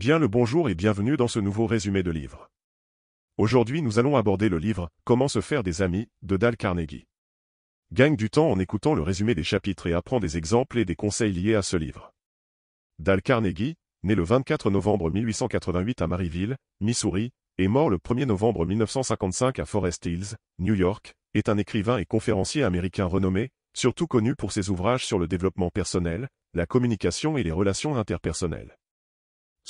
Bien le bonjour et bienvenue dans ce nouveau résumé de livre. Aujourd'hui nous allons aborder le livre « Comment se faire des amis » de Dal Carnegie. Gagne du temps en écoutant le résumé des chapitres et apprends des exemples et des conseils liés à ce livre. Dal Carnegie, né le 24 novembre 1888 à Maryville, Missouri, et mort le 1er novembre 1955 à Forest Hills, New York, est un écrivain et conférencier américain renommé, surtout connu pour ses ouvrages sur le développement personnel, la communication et les relations interpersonnelles.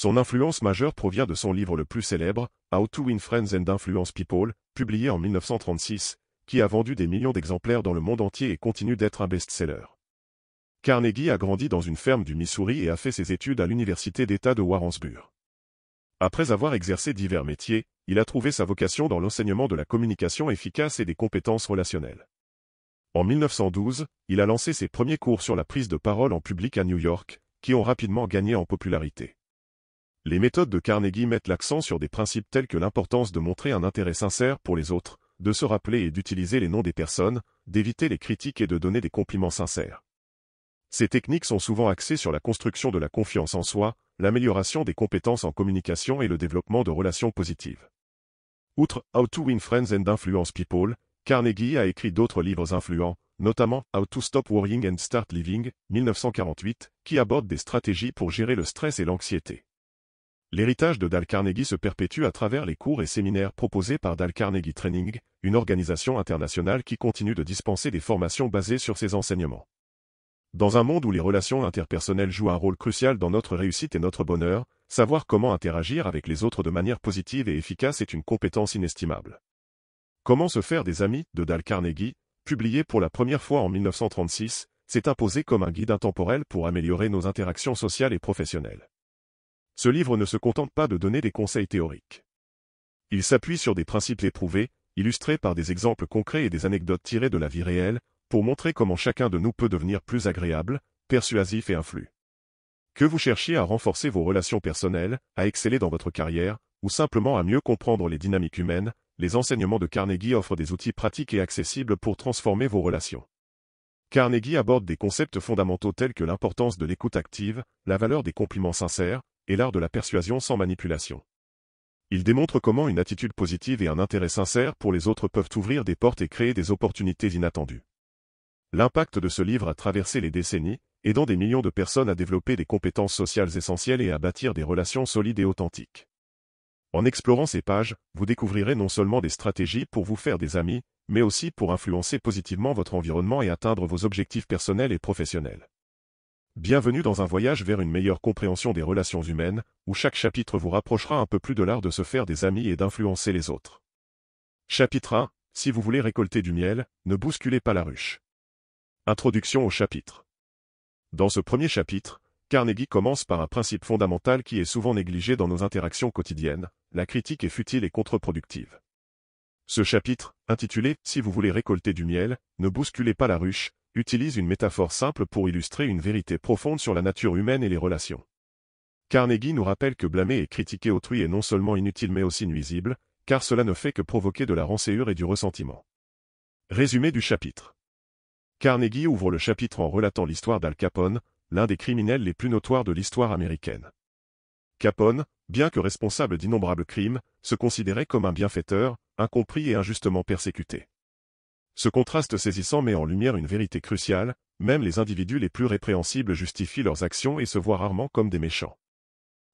Son influence majeure provient de son livre le plus célèbre, How to Win Friends and Influence People, publié en 1936, qui a vendu des millions d'exemplaires dans le monde entier et continue d'être un best-seller. Carnegie a grandi dans une ferme du Missouri et a fait ses études à l'Université d'État de Warrensburg. Après avoir exercé divers métiers, il a trouvé sa vocation dans l'enseignement de la communication efficace et des compétences relationnelles. En 1912, il a lancé ses premiers cours sur la prise de parole en public à New York, qui ont rapidement gagné en popularité. Les méthodes de Carnegie mettent l'accent sur des principes tels que l'importance de montrer un intérêt sincère pour les autres, de se rappeler et d'utiliser les noms des personnes, d'éviter les critiques et de donner des compliments sincères. Ces techniques sont souvent axées sur la construction de la confiance en soi, l'amélioration des compétences en communication et le développement de relations positives. Outre How to Win Friends and Influence People, Carnegie a écrit d'autres livres influents, notamment How to Stop Worrying and Start Living, 1948, qui aborde des stratégies pour gérer le stress et l'anxiété. L'héritage de Dale Carnegie se perpétue à travers les cours et séminaires proposés par Dale Carnegie Training, une organisation internationale qui continue de dispenser des formations basées sur ses enseignements. Dans un monde où les relations interpersonnelles jouent un rôle crucial dans notre réussite et notre bonheur, savoir comment interagir avec les autres de manière positive et efficace est une compétence inestimable. Comment se faire des amis de Dale Carnegie, publié pour la première fois en 1936, s'est imposé comme un guide intemporel pour améliorer nos interactions sociales et professionnelles ce livre ne se contente pas de donner des conseils théoriques. Il s'appuie sur des principes éprouvés, illustrés par des exemples concrets et des anecdotes tirées de la vie réelle, pour montrer comment chacun de nous peut devenir plus agréable, persuasif et influent. Que vous cherchiez à renforcer vos relations personnelles, à exceller dans votre carrière, ou simplement à mieux comprendre les dynamiques humaines, les enseignements de Carnegie offrent des outils pratiques et accessibles pour transformer vos relations. Carnegie aborde des concepts fondamentaux tels que l'importance de l'écoute active, la valeur des compliments sincères, et l'art de la persuasion sans manipulation. Il démontre comment une attitude positive et un intérêt sincère pour les autres peuvent ouvrir des portes et créer des opportunités inattendues. L'impact de ce livre a traversé les décennies, aidant des millions de personnes à développer des compétences sociales essentielles et à bâtir des relations solides et authentiques. En explorant ces pages, vous découvrirez non seulement des stratégies pour vous faire des amis, mais aussi pour influencer positivement votre environnement et atteindre vos objectifs personnels et professionnels. Bienvenue dans un voyage vers une meilleure compréhension des relations humaines, où chaque chapitre vous rapprochera un peu plus de l'art de se faire des amis et d'influencer les autres. Chapitre 1. Si vous voulez récolter du miel, ne bousculez pas la ruche. Introduction au chapitre. Dans ce premier chapitre, Carnegie commence par un principe fondamental qui est souvent négligé dans nos interactions quotidiennes, la critique est futile et contre-productive. Ce chapitre, intitulé « Si vous voulez récolter du miel, ne bousculez pas la ruche », utilise une métaphore simple pour illustrer une vérité profonde sur la nature humaine et les relations. Carnegie nous rappelle que blâmer et critiquer autrui est non seulement inutile mais aussi nuisible, car cela ne fait que provoquer de la rancéure et du ressentiment. Résumé du chapitre Carnegie ouvre le chapitre en relatant l'histoire d'Al Capone, l'un des criminels les plus notoires de l'histoire américaine. Capone, bien que responsable d'innombrables crimes, se considérait comme un bienfaiteur, incompris et injustement persécuté. Ce contraste saisissant met en lumière une vérité cruciale, même les individus les plus répréhensibles justifient leurs actions et se voient rarement comme des méchants.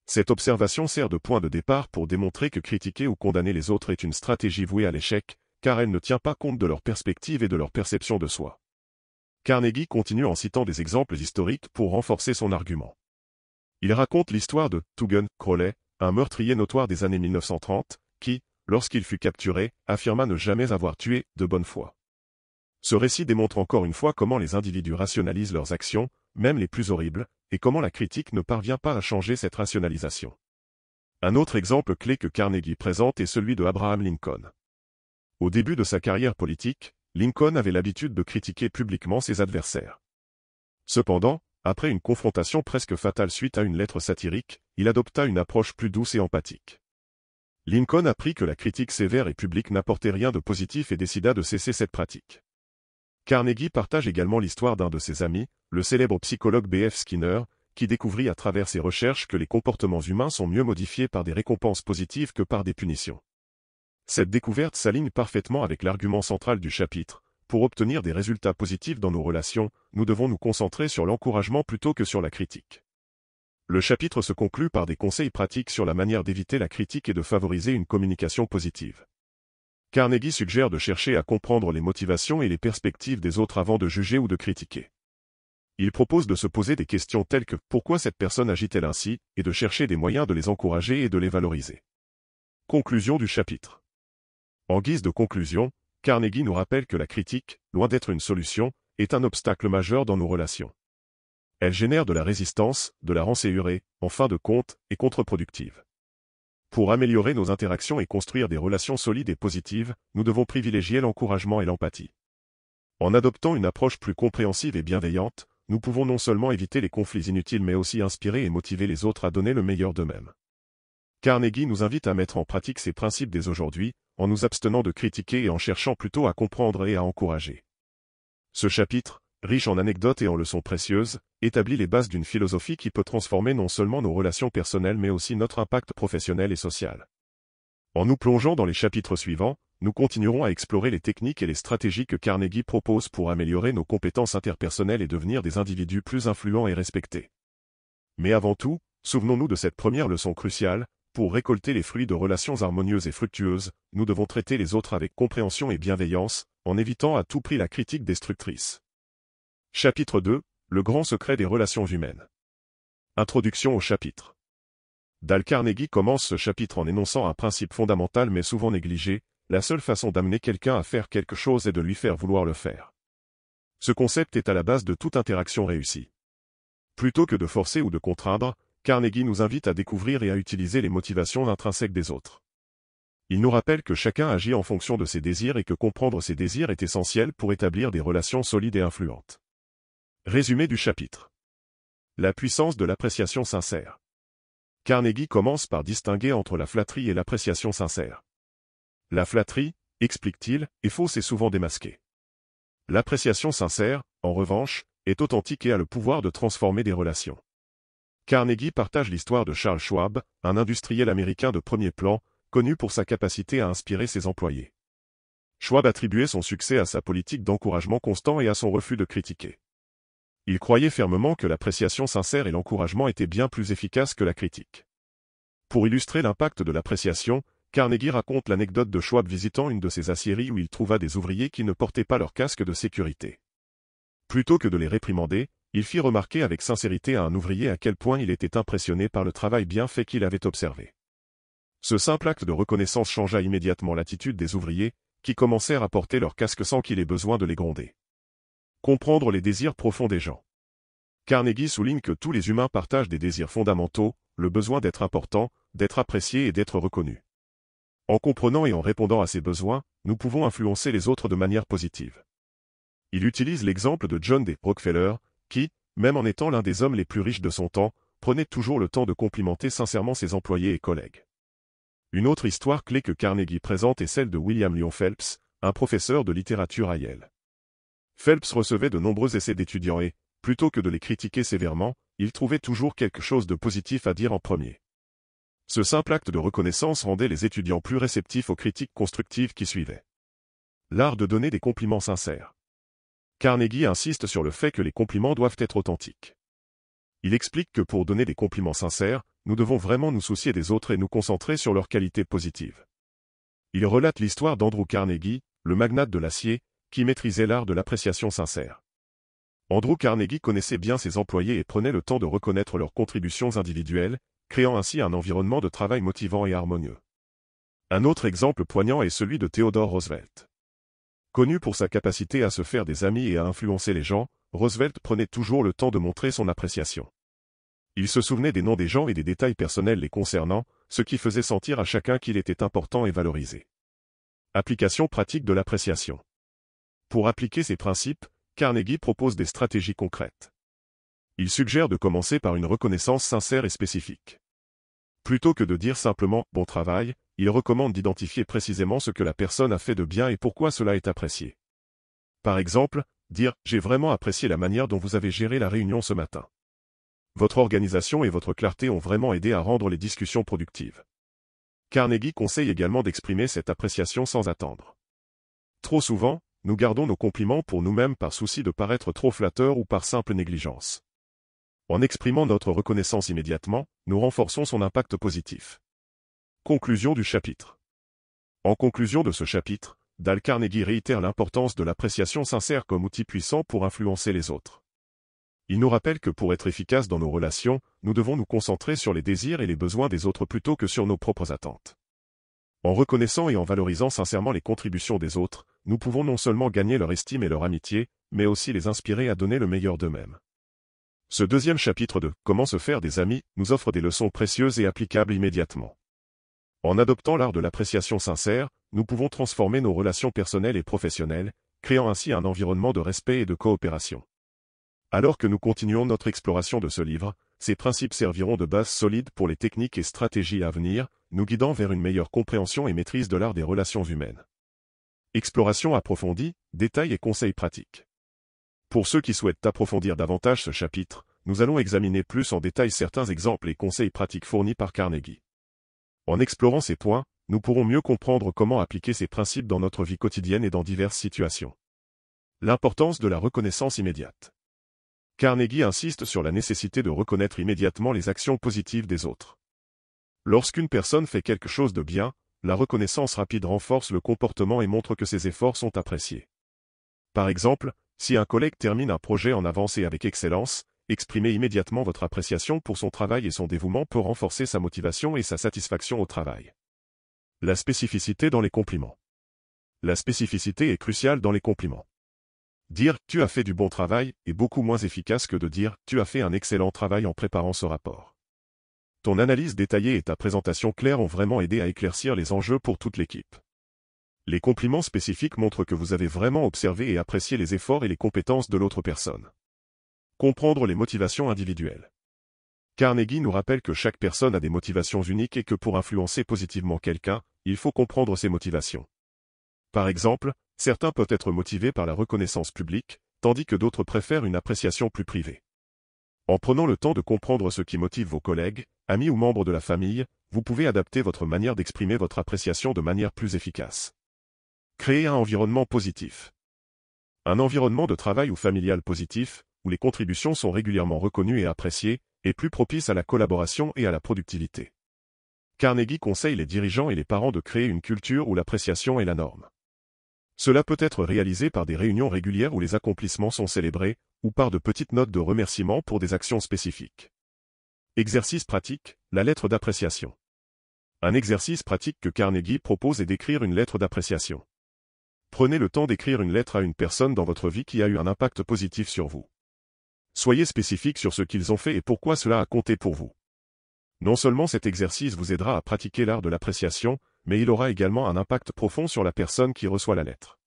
Cette observation sert de point de départ pour démontrer que critiquer ou condamner les autres est une stratégie vouée à l'échec, car elle ne tient pas compte de leur perspective et de leur perception de soi. Carnegie continue en citant des exemples historiques pour renforcer son argument. Il raconte l'histoire de Tugun Crowley, un meurtrier notoire des années 1930, qui, lorsqu'il fut capturé, affirma ne jamais avoir tué, de bonne foi. Ce récit démontre encore une fois comment les individus rationalisent leurs actions, même les plus horribles, et comment la critique ne parvient pas à changer cette rationalisation. Un autre exemple clé que Carnegie présente est celui de Abraham Lincoln. Au début de sa carrière politique, Lincoln avait l'habitude de critiquer publiquement ses adversaires. Cependant, après une confrontation presque fatale suite à une lettre satirique, il adopta une approche plus douce et empathique. Lincoln apprit que la critique sévère et publique n'apportait rien de positif et décida de cesser cette pratique. Carnegie partage également l'histoire d'un de ses amis, le célèbre psychologue B.F. Skinner, qui découvrit à travers ses recherches que les comportements humains sont mieux modifiés par des récompenses positives que par des punitions. Cette découverte s'aligne parfaitement avec l'argument central du chapitre. Pour obtenir des résultats positifs dans nos relations, nous devons nous concentrer sur l'encouragement plutôt que sur la critique. Le chapitre se conclut par des conseils pratiques sur la manière d'éviter la critique et de favoriser une communication positive. Carnegie suggère de chercher à comprendre les motivations et les perspectives des autres avant de juger ou de critiquer. Il propose de se poser des questions telles que « Pourquoi cette personne agit-elle ainsi ?» et de chercher des moyens de les encourager et de les valoriser. Conclusion du chapitre En guise de conclusion, Carnegie nous rappelle que la critique, loin d'être une solution, est un obstacle majeur dans nos relations. Elle génère de la résistance, de la rancéurée, en fin de compte, et contre-productive. Pour améliorer nos interactions et construire des relations solides et positives, nous devons privilégier l'encouragement et l'empathie. En adoptant une approche plus compréhensive et bienveillante, nous pouvons non seulement éviter les conflits inutiles mais aussi inspirer et motiver les autres à donner le meilleur d'eux-mêmes. Carnegie nous invite à mettre en pratique ces principes dès aujourd'hui, en nous abstenant de critiquer et en cherchant plutôt à comprendre et à encourager. Ce chapitre, riche en anecdotes et en leçons précieuses, établit les bases d'une philosophie qui peut transformer non seulement nos relations personnelles mais aussi notre impact professionnel et social. En nous plongeant dans les chapitres suivants, nous continuerons à explorer les techniques et les stratégies que Carnegie propose pour améliorer nos compétences interpersonnelles et devenir des individus plus influents et respectés. Mais avant tout, souvenons-nous de cette première leçon cruciale, pour récolter les fruits de relations harmonieuses et fructueuses, nous devons traiter les autres avec compréhension et bienveillance, en évitant à tout prix la critique destructrice. Chapitre 2 Le grand secret des relations humaines. Introduction au chapitre. Dal Carnegie commence ce chapitre en énonçant un principe fondamental mais souvent négligé, la seule façon d'amener quelqu'un à faire quelque chose est de lui faire vouloir le faire. Ce concept est à la base de toute interaction réussie. Plutôt que de forcer ou de contraindre, Carnegie nous invite à découvrir et à utiliser les motivations intrinsèques des autres. Il nous rappelle que chacun agit en fonction de ses désirs et que comprendre ses désirs est essentiel pour établir des relations solides et influentes. Résumé du chapitre. La puissance de l'appréciation sincère. Carnegie commence par distinguer entre la flatterie et l'appréciation sincère. La flatterie, explique-t-il, est fausse et souvent démasquée. L'appréciation sincère, en revanche, est authentique et a le pouvoir de transformer des relations. Carnegie partage l'histoire de Charles Schwab, un industriel américain de premier plan, connu pour sa capacité à inspirer ses employés. Schwab attribuait son succès à sa politique d'encouragement constant et à son refus de critiquer. Il croyait fermement que l'appréciation sincère et l'encouragement étaient bien plus efficaces que la critique. Pour illustrer l'impact de l'appréciation, Carnegie raconte l'anecdote de Schwab visitant une de ses aciéries où il trouva des ouvriers qui ne portaient pas leur casque de sécurité. Plutôt que de les réprimander, il fit remarquer avec sincérité à un ouvrier à quel point il était impressionné par le travail bien fait qu'il avait observé. Ce simple acte de reconnaissance changea immédiatement l'attitude des ouvriers, qui commencèrent à porter leurs casques sans qu'il ait besoin de les gronder. Comprendre les désirs profonds des gens. Carnegie souligne que tous les humains partagent des désirs fondamentaux, le besoin d'être important, d'être apprécié et d'être reconnu. En comprenant et en répondant à ces besoins, nous pouvons influencer les autres de manière positive. Il utilise l'exemple de John D. Rockefeller, qui, même en étant l'un des hommes les plus riches de son temps, prenait toujours le temps de complimenter sincèrement ses employés et collègues. Une autre histoire clé que Carnegie présente est celle de William Lyon Phelps, un professeur de littérature à Yale. Phelps recevait de nombreux essais d'étudiants et, plutôt que de les critiquer sévèrement, il trouvait toujours quelque chose de positif à dire en premier. Ce simple acte de reconnaissance rendait les étudiants plus réceptifs aux critiques constructives qui suivaient. L'art de donner des compliments sincères. Carnegie insiste sur le fait que les compliments doivent être authentiques. Il explique que pour donner des compliments sincères, nous devons vraiment nous soucier des autres et nous concentrer sur leurs qualités positives. Il relate l'histoire d'Andrew Carnegie, le magnate de l'acier, qui maîtrisait l'art de l'appréciation sincère. Andrew Carnegie connaissait bien ses employés et prenait le temps de reconnaître leurs contributions individuelles, créant ainsi un environnement de travail motivant et harmonieux. Un autre exemple poignant est celui de Theodore Roosevelt. Connu pour sa capacité à se faire des amis et à influencer les gens, Roosevelt prenait toujours le temps de montrer son appréciation. Il se souvenait des noms des gens et des détails personnels les concernant, ce qui faisait sentir à chacun qu'il était important et valorisé. Application pratique de l'appréciation. Pour appliquer ces principes, Carnegie propose des stratégies concrètes. Il suggère de commencer par une reconnaissance sincère et spécifique. Plutôt que de dire simplement « bon travail », il recommande d'identifier précisément ce que la personne a fait de bien et pourquoi cela est apprécié. Par exemple, dire « j'ai vraiment apprécié la manière dont vous avez géré la réunion ce matin ». Votre organisation et votre clarté ont vraiment aidé à rendre les discussions productives. Carnegie conseille également d'exprimer cette appréciation sans attendre. Trop souvent, nous gardons nos compliments pour nous-mêmes par souci de paraître trop flatteurs ou par simple négligence. En exprimant notre reconnaissance immédiatement, nous renforçons son impact positif. Conclusion du chapitre En conclusion de ce chapitre, Dal Carnegie réitère l'importance de l'appréciation sincère comme outil puissant pour influencer les autres. Il nous rappelle que pour être efficace dans nos relations, nous devons nous concentrer sur les désirs et les besoins des autres plutôt que sur nos propres attentes. En reconnaissant et en valorisant sincèrement les contributions des autres, nous pouvons non seulement gagner leur estime et leur amitié, mais aussi les inspirer à donner le meilleur d'eux-mêmes. Ce deuxième chapitre de Comment se faire des amis nous offre des leçons précieuses et applicables immédiatement. En adoptant l'art de l'appréciation sincère, nous pouvons transformer nos relations personnelles et professionnelles, créant ainsi un environnement de respect et de coopération. Alors que nous continuons notre exploration de ce livre, ces principes serviront de base solide pour les techniques et stratégies à venir, nous guidant vers une meilleure compréhension et maîtrise de l'art des relations humaines. Exploration approfondie, détails et conseils pratiques. Pour ceux qui souhaitent approfondir davantage ce chapitre, nous allons examiner plus en détail certains exemples et conseils pratiques fournis par Carnegie. En explorant ces points, nous pourrons mieux comprendre comment appliquer ces principes dans notre vie quotidienne et dans diverses situations. L'importance de la reconnaissance immédiate. Carnegie insiste sur la nécessité de reconnaître immédiatement les actions positives des autres. Lorsqu'une personne fait quelque chose de bien, la reconnaissance rapide renforce le comportement et montre que ses efforts sont appréciés. Par exemple, si un collègue termine un projet en avance et avec excellence, exprimer immédiatement votre appréciation pour son travail et son dévouement peut renforcer sa motivation et sa satisfaction au travail. La spécificité dans les compliments. La spécificité est cruciale dans les compliments. Dire « tu as fait du bon travail » est beaucoup moins efficace que de dire « tu as fait un excellent travail en préparant ce rapport ». Ton analyse détaillée et ta présentation claire ont vraiment aidé à éclaircir les enjeux pour toute l'équipe. Les compliments spécifiques montrent que vous avez vraiment observé et apprécié les efforts et les compétences de l'autre personne. Comprendre les motivations individuelles. Carnegie nous rappelle que chaque personne a des motivations uniques et que pour influencer positivement quelqu'un, il faut comprendre ses motivations. Par exemple, certains peuvent être motivés par la reconnaissance publique, tandis que d'autres préfèrent une appréciation plus privée. En prenant le temps de comprendre ce qui motive vos collègues, amis ou membres de la famille, vous pouvez adapter votre manière d'exprimer votre appréciation de manière plus efficace. Créer un environnement positif. Un environnement de travail ou familial positif, où les contributions sont régulièrement reconnues et appréciées, est plus propice à la collaboration et à la productivité. Carnegie conseille les dirigeants et les parents de créer une culture où l'appréciation est la norme. Cela peut être réalisé par des réunions régulières où les accomplissements sont célébrés, ou par de petites notes de remerciement pour des actions spécifiques. Exercice pratique, la lettre d'appréciation. Un exercice pratique que Carnegie propose est d'écrire une lettre d'appréciation. Prenez le temps d'écrire une lettre à une personne dans votre vie qui a eu un impact positif sur vous. Soyez spécifique sur ce qu'ils ont fait et pourquoi cela a compté pour vous. Non seulement cet exercice vous aidera à pratiquer l'art de l'appréciation, mais il aura également un impact profond sur la personne qui reçoit la lettre.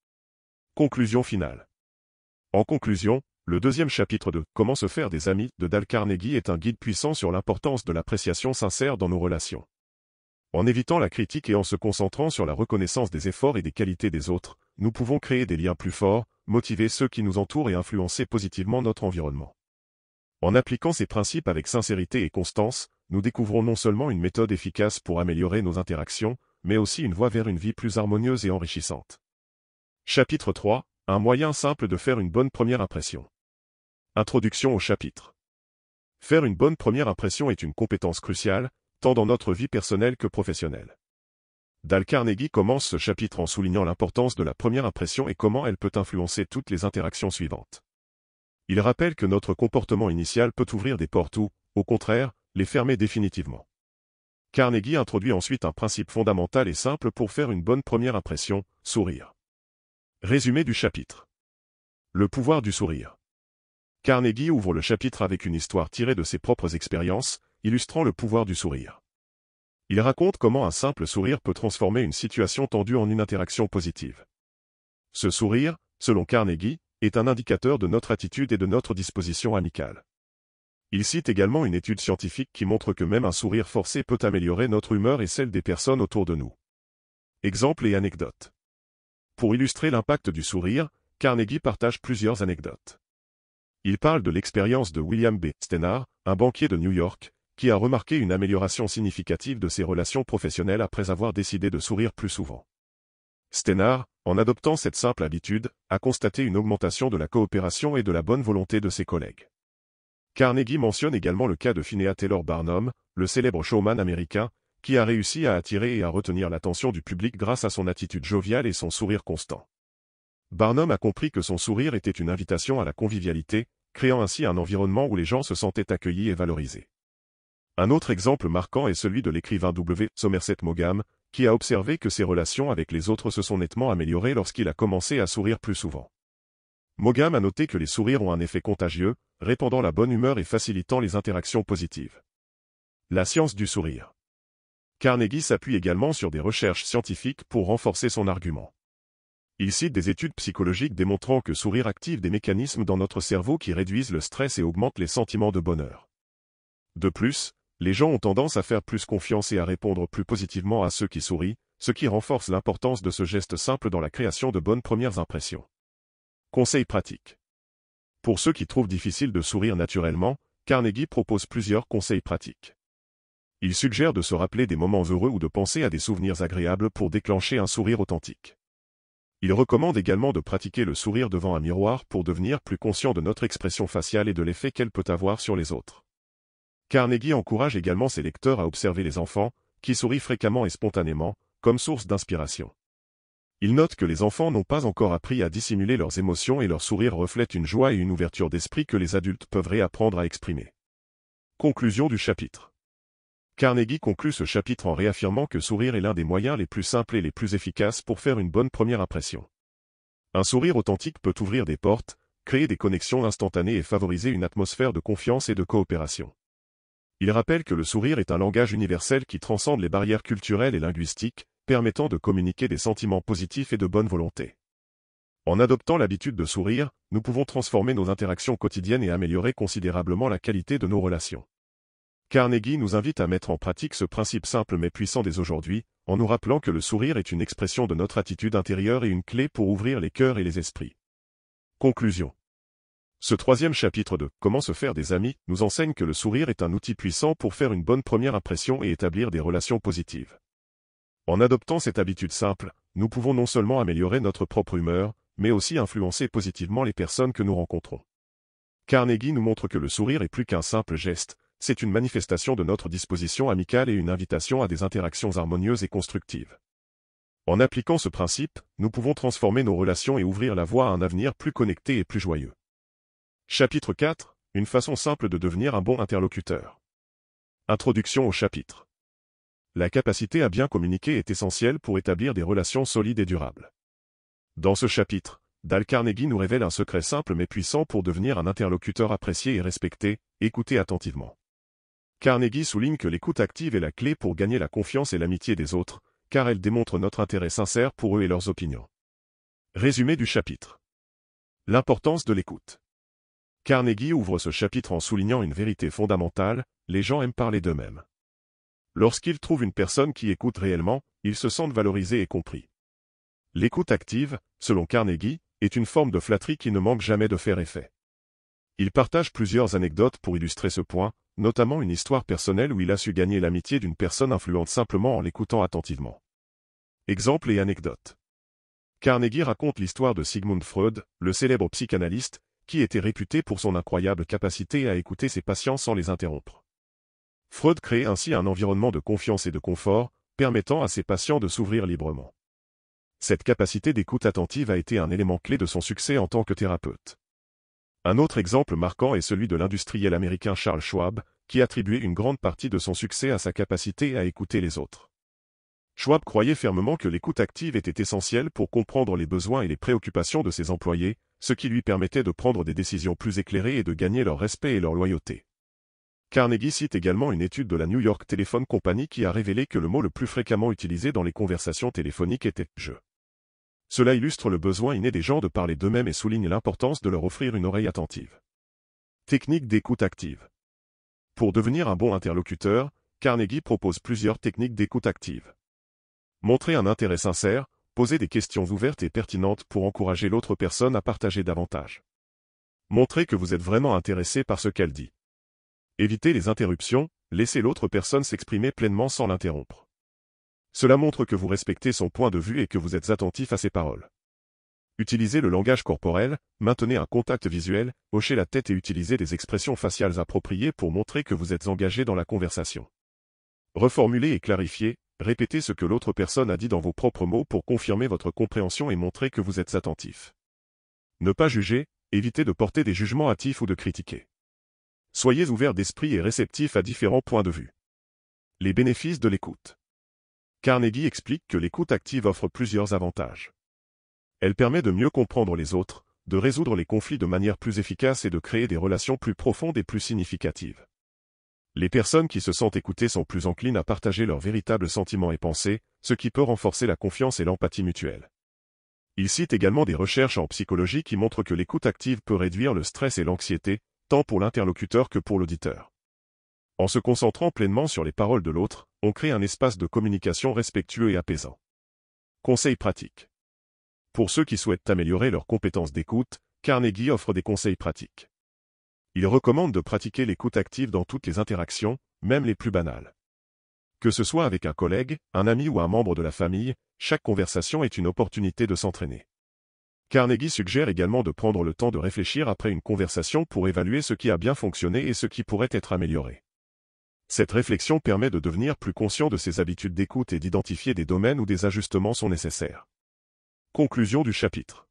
Conclusion finale. En conclusion, le deuxième chapitre de Comment se faire des amis de Dal Carnegie est un guide puissant sur l'importance de l'appréciation sincère dans nos relations. En évitant la critique et en se concentrant sur la reconnaissance des efforts et des qualités des autres, nous pouvons créer des liens plus forts, motiver ceux qui nous entourent et influencer positivement notre environnement. En appliquant ces principes avec sincérité et constance, nous découvrons non seulement une méthode efficace pour améliorer nos interactions, mais aussi une voie vers une vie plus harmonieuse et enrichissante. Chapitre 3. Un moyen simple de faire une bonne première impression. Introduction au chapitre. Faire une bonne première impression est une compétence cruciale, tant dans notre vie personnelle que professionnelle. Dal Carnegie commence ce chapitre en soulignant l'importance de la première impression et comment elle peut influencer toutes les interactions suivantes. Il rappelle que notre comportement initial peut ouvrir des portes ou, au contraire, les fermer définitivement. Carnegie introduit ensuite un principe fondamental et simple pour faire une bonne première impression, sourire. Résumé du chapitre. Le pouvoir du sourire. Carnegie ouvre le chapitre avec une histoire tirée de ses propres expériences, illustrant le pouvoir du sourire. Il raconte comment un simple sourire peut transformer une situation tendue en une interaction positive. Ce sourire, selon Carnegie, est un indicateur de notre attitude et de notre disposition amicale. Il cite également une étude scientifique qui montre que même un sourire forcé peut améliorer notre humeur et celle des personnes autour de nous. Exemples et anecdotes. Pour illustrer l'impact du sourire, Carnegie partage plusieurs anecdotes. Il parle de l'expérience de William B. Stenard, un banquier de New York, qui a remarqué une amélioration significative de ses relations professionnelles après avoir décidé de sourire plus souvent. Stenard, en adoptant cette simple habitude, a constaté une augmentation de la coopération et de la bonne volonté de ses collègues. Carnegie mentionne également le cas de Phineas Taylor Barnum, le célèbre showman américain, qui a réussi à attirer et à retenir l'attention du public grâce à son attitude joviale et son sourire constant. Barnum a compris que son sourire était une invitation à la convivialité, créant ainsi un environnement où les gens se sentaient accueillis et valorisés. Un autre exemple marquant est celui de l'écrivain W. Somerset Maugham, qui a observé que ses relations avec les autres se sont nettement améliorées lorsqu'il a commencé à sourire plus souvent. Maugham a noté que les sourires ont un effet contagieux, répandant la bonne humeur et facilitant les interactions positives. La science du sourire. Carnegie s'appuie également sur des recherches scientifiques pour renforcer son argument. Il cite des études psychologiques démontrant que sourire active des mécanismes dans notre cerveau qui réduisent le stress et augmentent les sentiments de bonheur. De plus, les gens ont tendance à faire plus confiance et à répondre plus positivement à ceux qui sourient, ce qui renforce l'importance de ce geste simple dans la création de bonnes premières impressions. Conseils pratiques. Pour ceux qui trouvent difficile de sourire naturellement, Carnegie propose plusieurs conseils pratiques. Il suggère de se rappeler des moments heureux ou de penser à des souvenirs agréables pour déclencher un sourire authentique. Il recommande également de pratiquer le sourire devant un miroir pour devenir plus conscient de notre expression faciale et de l'effet qu'elle peut avoir sur les autres. Carnegie encourage également ses lecteurs à observer les enfants, qui sourient fréquemment et spontanément, comme source d'inspiration. Il note que les enfants n'ont pas encore appris à dissimuler leurs émotions et leur sourire reflète une joie et une ouverture d'esprit que les adultes peuvent réapprendre à exprimer. Conclusion du chapitre Carnegie conclut ce chapitre en réaffirmant que sourire est l'un des moyens les plus simples et les plus efficaces pour faire une bonne première impression. Un sourire authentique peut ouvrir des portes, créer des connexions instantanées et favoriser une atmosphère de confiance et de coopération. Il rappelle que le sourire est un langage universel qui transcende les barrières culturelles et linguistiques, permettant de communiquer des sentiments positifs et de bonne volonté. En adoptant l'habitude de sourire, nous pouvons transformer nos interactions quotidiennes et améliorer considérablement la qualité de nos relations. Carnegie nous invite à mettre en pratique ce principe simple mais puissant dès aujourd'hui, en nous rappelant que le sourire est une expression de notre attitude intérieure et une clé pour ouvrir les cœurs et les esprits. Conclusion ce troisième chapitre de « Comment se faire des amis » nous enseigne que le sourire est un outil puissant pour faire une bonne première impression et établir des relations positives. En adoptant cette habitude simple, nous pouvons non seulement améliorer notre propre humeur, mais aussi influencer positivement les personnes que nous rencontrons. Carnegie nous montre que le sourire est plus qu'un simple geste, c'est une manifestation de notre disposition amicale et une invitation à des interactions harmonieuses et constructives. En appliquant ce principe, nous pouvons transformer nos relations et ouvrir la voie à un avenir plus connecté et plus joyeux. Chapitre 4 Une façon simple de devenir un bon interlocuteur. Introduction au chapitre. La capacité à bien communiquer est essentielle pour établir des relations solides et durables. Dans ce chapitre, Dal Carnegie nous révèle un secret simple mais puissant pour devenir un interlocuteur apprécié et respecté, écouté attentivement. Carnegie souligne que l'écoute active est la clé pour gagner la confiance et l'amitié des autres, car elle démontre notre intérêt sincère pour eux et leurs opinions. Résumé du chapitre. L'importance de l'écoute. Carnegie ouvre ce chapitre en soulignant une vérité fondamentale, les gens aiment parler d'eux-mêmes. Lorsqu'ils trouvent une personne qui écoute réellement, ils se sentent valorisés et compris. L'écoute active, selon Carnegie, est une forme de flatterie qui ne manque jamais de faire effet. Il partage plusieurs anecdotes pour illustrer ce point, notamment une histoire personnelle où il a su gagner l'amitié d'une personne influente simplement en l'écoutant attentivement. Exemple et anecdotes. Carnegie raconte l'histoire de Sigmund Freud, le célèbre psychanalyste, qui était réputé pour son incroyable capacité à écouter ses patients sans les interrompre. Freud crée ainsi un environnement de confiance et de confort, permettant à ses patients de s'ouvrir librement. Cette capacité d'écoute attentive a été un élément clé de son succès en tant que thérapeute. Un autre exemple marquant est celui de l'industriel américain Charles Schwab, qui attribuait une grande partie de son succès à sa capacité à écouter les autres. Schwab croyait fermement que l'écoute active était essentielle pour comprendre les besoins et les préoccupations de ses employés, ce qui lui permettait de prendre des décisions plus éclairées et de gagner leur respect et leur loyauté. Carnegie cite également une étude de la New York Telephone Company qui a révélé que le mot le plus fréquemment utilisé dans les conversations téléphoniques était « je ». Cela illustre le besoin inné des gens de parler d'eux-mêmes et souligne l'importance de leur offrir une oreille attentive. Technique d'écoute active. Pour devenir un bon interlocuteur, Carnegie propose plusieurs techniques d'écoute active. Montrer un intérêt sincère, poser des questions ouvertes et pertinentes pour encourager l'autre personne à partager davantage. Montrer que vous êtes vraiment intéressé par ce qu'elle dit. Évitez les interruptions, laissez l'autre personne s'exprimer pleinement sans l'interrompre. Cela montre que vous respectez son point de vue et que vous êtes attentif à ses paroles. Utilisez le langage corporel, maintenez un contact visuel, hochez la tête et utilisez des expressions faciales appropriées pour montrer que vous êtes engagé dans la conversation. Reformulez et clarifiez, répétez ce que l'autre personne a dit dans vos propres mots pour confirmer votre compréhension et montrer que vous êtes attentif. Ne pas juger, évitez de porter des jugements hâtifs ou de critiquer. Soyez ouvert d'esprit et réceptif à différents points de vue. Les bénéfices de l'écoute. Carnegie explique que l'écoute active offre plusieurs avantages. Elle permet de mieux comprendre les autres, de résoudre les conflits de manière plus efficace et de créer des relations plus profondes et plus significatives. Les personnes qui se sentent écoutées sont plus enclines à partager leurs véritables sentiments et pensées, ce qui peut renforcer la confiance et l'empathie mutuelle. Il cite également des recherches en psychologie qui montrent que l'écoute active peut réduire le stress et l'anxiété, tant pour l'interlocuteur que pour l'auditeur. En se concentrant pleinement sur les paroles de l'autre, on crée un espace de communication respectueux et apaisant. Conseils pratiques. Pour ceux qui souhaitent améliorer leurs compétences d'écoute, Carnegie offre des conseils pratiques. Il recommande de pratiquer l'écoute active dans toutes les interactions, même les plus banales. Que ce soit avec un collègue, un ami ou un membre de la famille, chaque conversation est une opportunité de s'entraîner. Carnegie suggère également de prendre le temps de réfléchir après une conversation pour évaluer ce qui a bien fonctionné et ce qui pourrait être amélioré. Cette réflexion permet de devenir plus conscient de ses habitudes d'écoute et d'identifier des domaines où des ajustements sont nécessaires. Conclusion du chapitre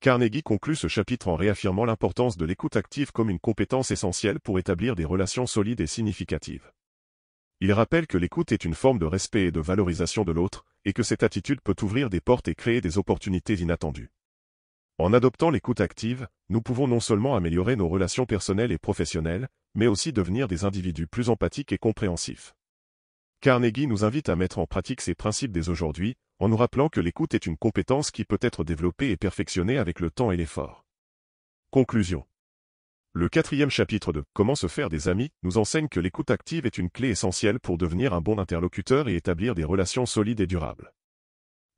Carnegie conclut ce chapitre en réaffirmant l'importance de l'écoute active comme une compétence essentielle pour établir des relations solides et significatives. Il rappelle que l'écoute est une forme de respect et de valorisation de l'autre, et que cette attitude peut ouvrir des portes et créer des opportunités inattendues. En adoptant l'écoute active, nous pouvons non seulement améliorer nos relations personnelles et professionnelles, mais aussi devenir des individus plus empathiques et compréhensifs. Carnegie nous invite à mettre en pratique ces principes dès aujourd'hui, en nous rappelant que l'écoute est une compétence qui peut être développée et perfectionnée avec le temps et l'effort. Conclusion. Le quatrième chapitre de Comment se faire des amis nous enseigne que l'écoute active est une clé essentielle pour devenir un bon interlocuteur et établir des relations solides et durables.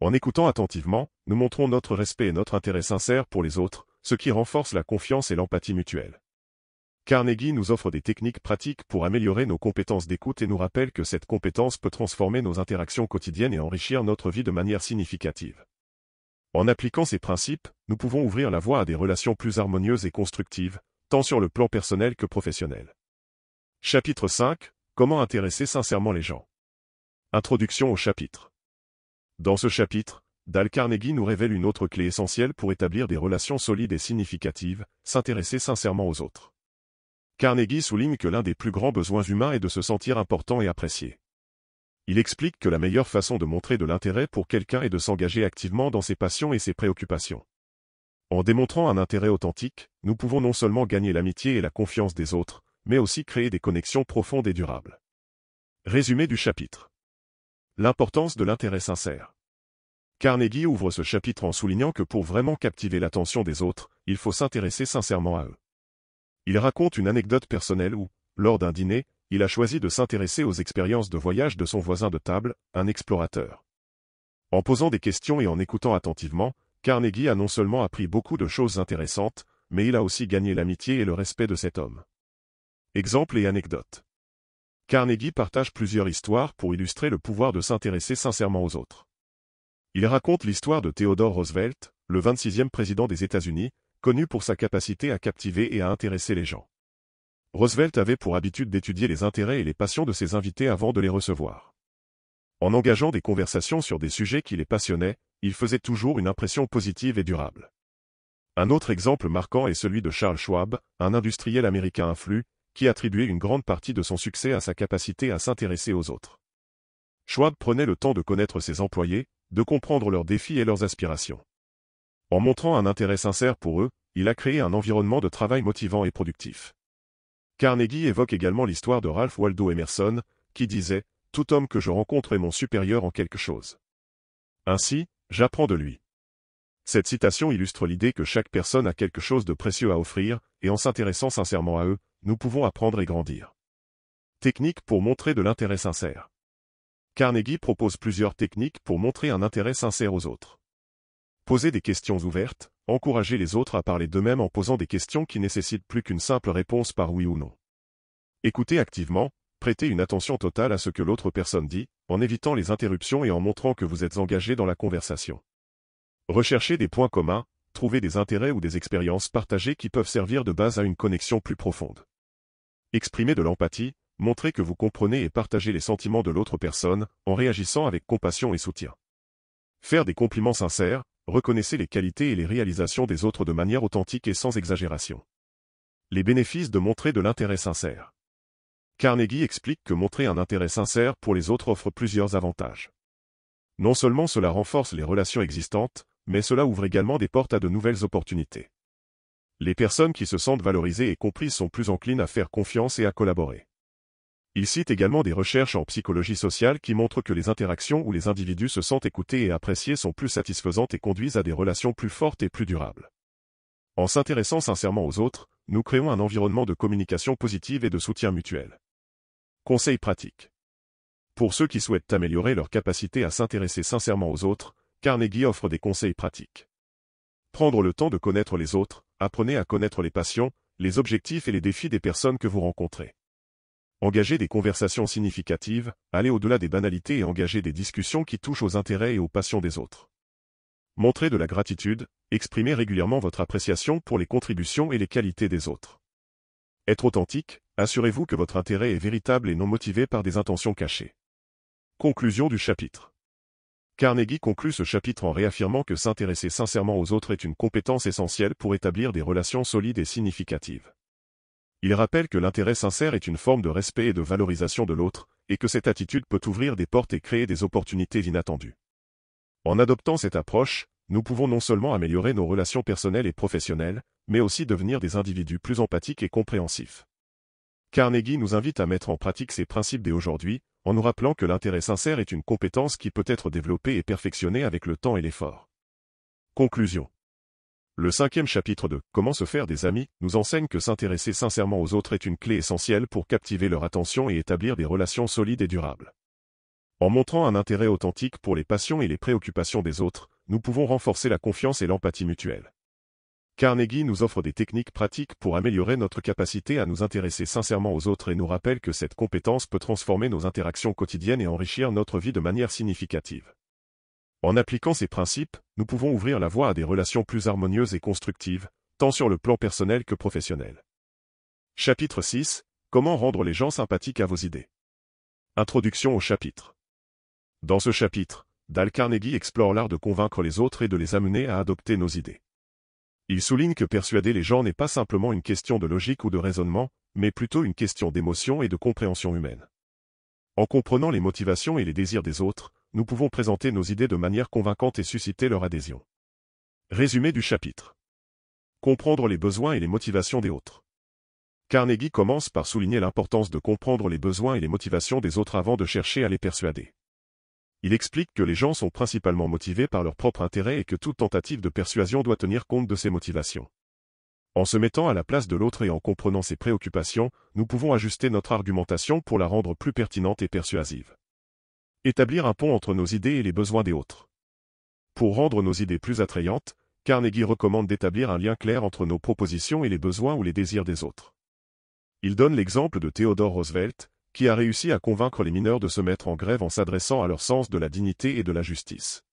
En écoutant attentivement, nous montrons notre respect et notre intérêt sincère pour les autres, ce qui renforce la confiance et l'empathie mutuelle. Carnegie nous offre des techniques pratiques pour améliorer nos compétences d'écoute et nous rappelle que cette compétence peut transformer nos interactions quotidiennes et enrichir notre vie de manière significative. En appliquant ces principes, nous pouvons ouvrir la voie à des relations plus harmonieuses et constructives, tant sur le plan personnel que professionnel. Chapitre 5 Comment intéresser sincèrement les gens Introduction au chapitre dans ce chapitre, Dale Carnegie nous révèle une autre clé essentielle pour établir des relations solides et significatives, s'intéresser sincèrement aux autres. Carnegie souligne que l'un des plus grands besoins humains est de se sentir important et apprécié. Il explique que la meilleure façon de montrer de l'intérêt pour quelqu'un est de s'engager activement dans ses passions et ses préoccupations. En démontrant un intérêt authentique, nous pouvons non seulement gagner l'amitié et la confiance des autres, mais aussi créer des connexions profondes et durables. Résumé du chapitre. L'importance de l'intérêt sincère. Carnegie ouvre ce chapitre en soulignant que pour vraiment captiver l'attention des autres, il faut s'intéresser sincèrement à eux. Il raconte une anecdote personnelle où, lors d'un dîner, il a choisi de s'intéresser aux expériences de voyage de son voisin de table, un explorateur. En posant des questions et en écoutant attentivement, Carnegie a non seulement appris beaucoup de choses intéressantes, mais il a aussi gagné l'amitié et le respect de cet homme. Exemple et anecdote. Carnegie partage plusieurs histoires pour illustrer le pouvoir de s'intéresser sincèrement aux autres. Il raconte l'histoire de Theodore Roosevelt, le 26e président des États-Unis, connu pour sa capacité à captiver et à intéresser les gens. Roosevelt avait pour habitude d'étudier les intérêts et les passions de ses invités avant de les recevoir. En engageant des conversations sur des sujets qui les passionnaient, il faisait toujours une impression positive et durable. Un autre exemple marquant est celui de Charles Schwab, un industriel américain influent, qui attribuait une grande partie de son succès à sa capacité à s'intéresser aux autres. Schwab prenait le temps de connaître ses employés, de comprendre leurs défis et leurs aspirations. En montrant un intérêt sincère pour eux, il a créé un environnement de travail motivant et productif. Carnegie évoque également l'histoire de Ralph Waldo Emerson, qui disait « Tout homme que je rencontre est mon supérieur en quelque chose. Ainsi, j'apprends de lui. » Cette citation illustre l'idée que chaque personne a quelque chose de précieux à offrir, et en s'intéressant sincèrement à eux, nous pouvons apprendre et grandir. Technique pour montrer de l'intérêt sincère. Carnegie propose plusieurs techniques pour montrer un intérêt sincère aux autres. Poser des questions ouvertes, encourager les autres à parler d'eux-mêmes en posant des questions qui nécessitent plus qu'une simple réponse par oui ou non. Écoutez activement, prêtez une attention totale à ce que l'autre personne dit, en évitant les interruptions et en montrant que vous êtes engagé dans la conversation. Rechercher des points communs, trouver des intérêts ou des expériences partagées qui peuvent servir de base à une connexion plus profonde. Exprimer de l'empathie, montrer que vous comprenez et partagez les sentiments de l'autre personne, en réagissant avec compassion et soutien. Faire des compliments sincères, reconnaissez les qualités et les réalisations des autres de manière authentique et sans exagération. Les bénéfices de montrer de l'intérêt sincère. Carnegie explique que montrer un intérêt sincère pour les autres offre plusieurs avantages. Non seulement cela renforce les relations existantes, mais cela ouvre également des portes à de nouvelles opportunités. Les personnes qui se sentent valorisées et comprises sont plus enclines à faire confiance et à collaborer. Il cite également des recherches en psychologie sociale qui montrent que les interactions où les individus se sentent écoutés et appréciés sont plus satisfaisantes et conduisent à des relations plus fortes et plus durables. En s'intéressant sincèrement aux autres, nous créons un environnement de communication positive et de soutien mutuel. Conseils pratiques. Pour ceux qui souhaitent améliorer leur capacité à s'intéresser sincèrement aux autres, Carnegie offre des conseils pratiques. Prendre le temps de connaître les autres, Apprenez à connaître les passions, les objectifs et les défis des personnes que vous rencontrez. Engagez des conversations significatives, allez au-delà des banalités et engagez des discussions qui touchent aux intérêts et aux passions des autres. Montrez de la gratitude, exprimez régulièrement votre appréciation pour les contributions et les qualités des autres. Être authentique, assurez-vous que votre intérêt est véritable et non motivé par des intentions cachées. Conclusion du chapitre Carnegie conclut ce chapitre en réaffirmant que s'intéresser sincèrement aux autres est une compétence essentielle pour établir des relations solides et significatives. Il rappelle que l'intérêt sincère est une forme de respect et de valorisation de l'autre, et que cette attitude peut ouvrir des portes et créer des opportunités inattendues. En adoptant cette approche, nous pouvons non seulement améliorer nos relations personnelles et professionnelles, mais aussi devenir des individus plus empathiques et compréhensifs. Carnegie nous invite à mettre en pratique ces principes dès aujourd'hui, en nous rappelant que l'intérêt sincère est une compétence qui peut être développée et perfectionnée avec le temps et l'effort. Conclusion Le cinquième chapitre de « Comment se faire des amis » nous enseigne que s'intéresser sincèrement aux autres est une clé essentielle pour captiver leur attention et établir des relations solides et durables. En montrant un intérêt authentique pour les passions et les préoccupations des autres, nous pouvons renforcer la confiance et l'empathie mutuelle. Carnegie nous offre des techniques pratiques pour améliorer notre capacité à nous intéresser sincèrement aux autres et nous rappelle que cette compétence peut transformer nos interactions quotidiennes et enrichir notre vie de manière significative. En appliquant ces principes, nous pouvons ouvrir la voie à des relations plus harmonieuses et constructives, tant sur le plan personnel que professionnel. Chapitre 6 Comment rendre les gens sympathiques à vos idées Introduction au chapitre Dans ce chapitre, Dale Carnegie explore l'art de convaincre les autres et de les amener à adopter nos idées. Il souligne que persuader les gens n'est pas simplement une question de logique ou de raisonnement, mais plutôt une question d'émotion et de compréhension humaine. En comprenant les motivations et les désirs des autres, nous pouvons présenter nos idées de manière convaincante et susciter leur adhésion. Résumé du chapitre. Comprendre les besoins et les motivations des autres. Carnegie commence par souligner l'importance de comprendre les besoins et les motivations des autres avant de chercher à les persuader. Il explique que les gens sont principalement motivés par leur propre intérêt et que toute tentative de persuasion doit tenir compte de ces motivations. En se mettant à la place de l'autre et en comprenant ses préoccupations, nous pouvons ajuster notre argumentation pour la rendre plus pertinente et persuasive. Établir un pont entre nos idées et les besoins des autres. Pour rendre nos idées plus attrayantes, Carnegie recommande d'établir un lien clair entre nos propositions et les besoins ou les désirs des autres. Il donne l'exemple de Theodore Roosevelt, qui a réussi à convaincre les mineurs de se mettre en grève en s'adressant à leur sens de la dignité et de la justice.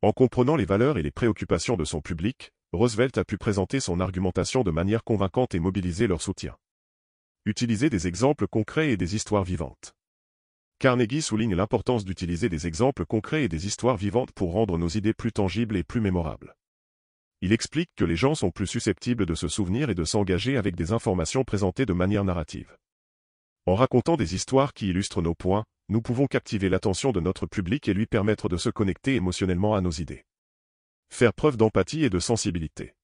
En comprenant les valeurs et les préoccupations de son public, Roosevelt a pu présenter son argumentation de manière convaincante et mobiliser leur soutien. Utiliser des exemples concrets et des histoires vivantes. Carnegie souligne l'importance d'utiliser des exemples concrets et des histoires vivantes pour rendre nos idées plus tangibles et plus mémorables. Il explique que les gens sont plus susceptibles de se souvenir et de s'engager avec des informations présentées de manière narrative. En racontant des histoires qui illustrent nos points, nous pouvons captiver l'attention de notre public et lui permettre de se connecter émotionnellement à nos idées. Faire preuve d'empathie et de sensibilité.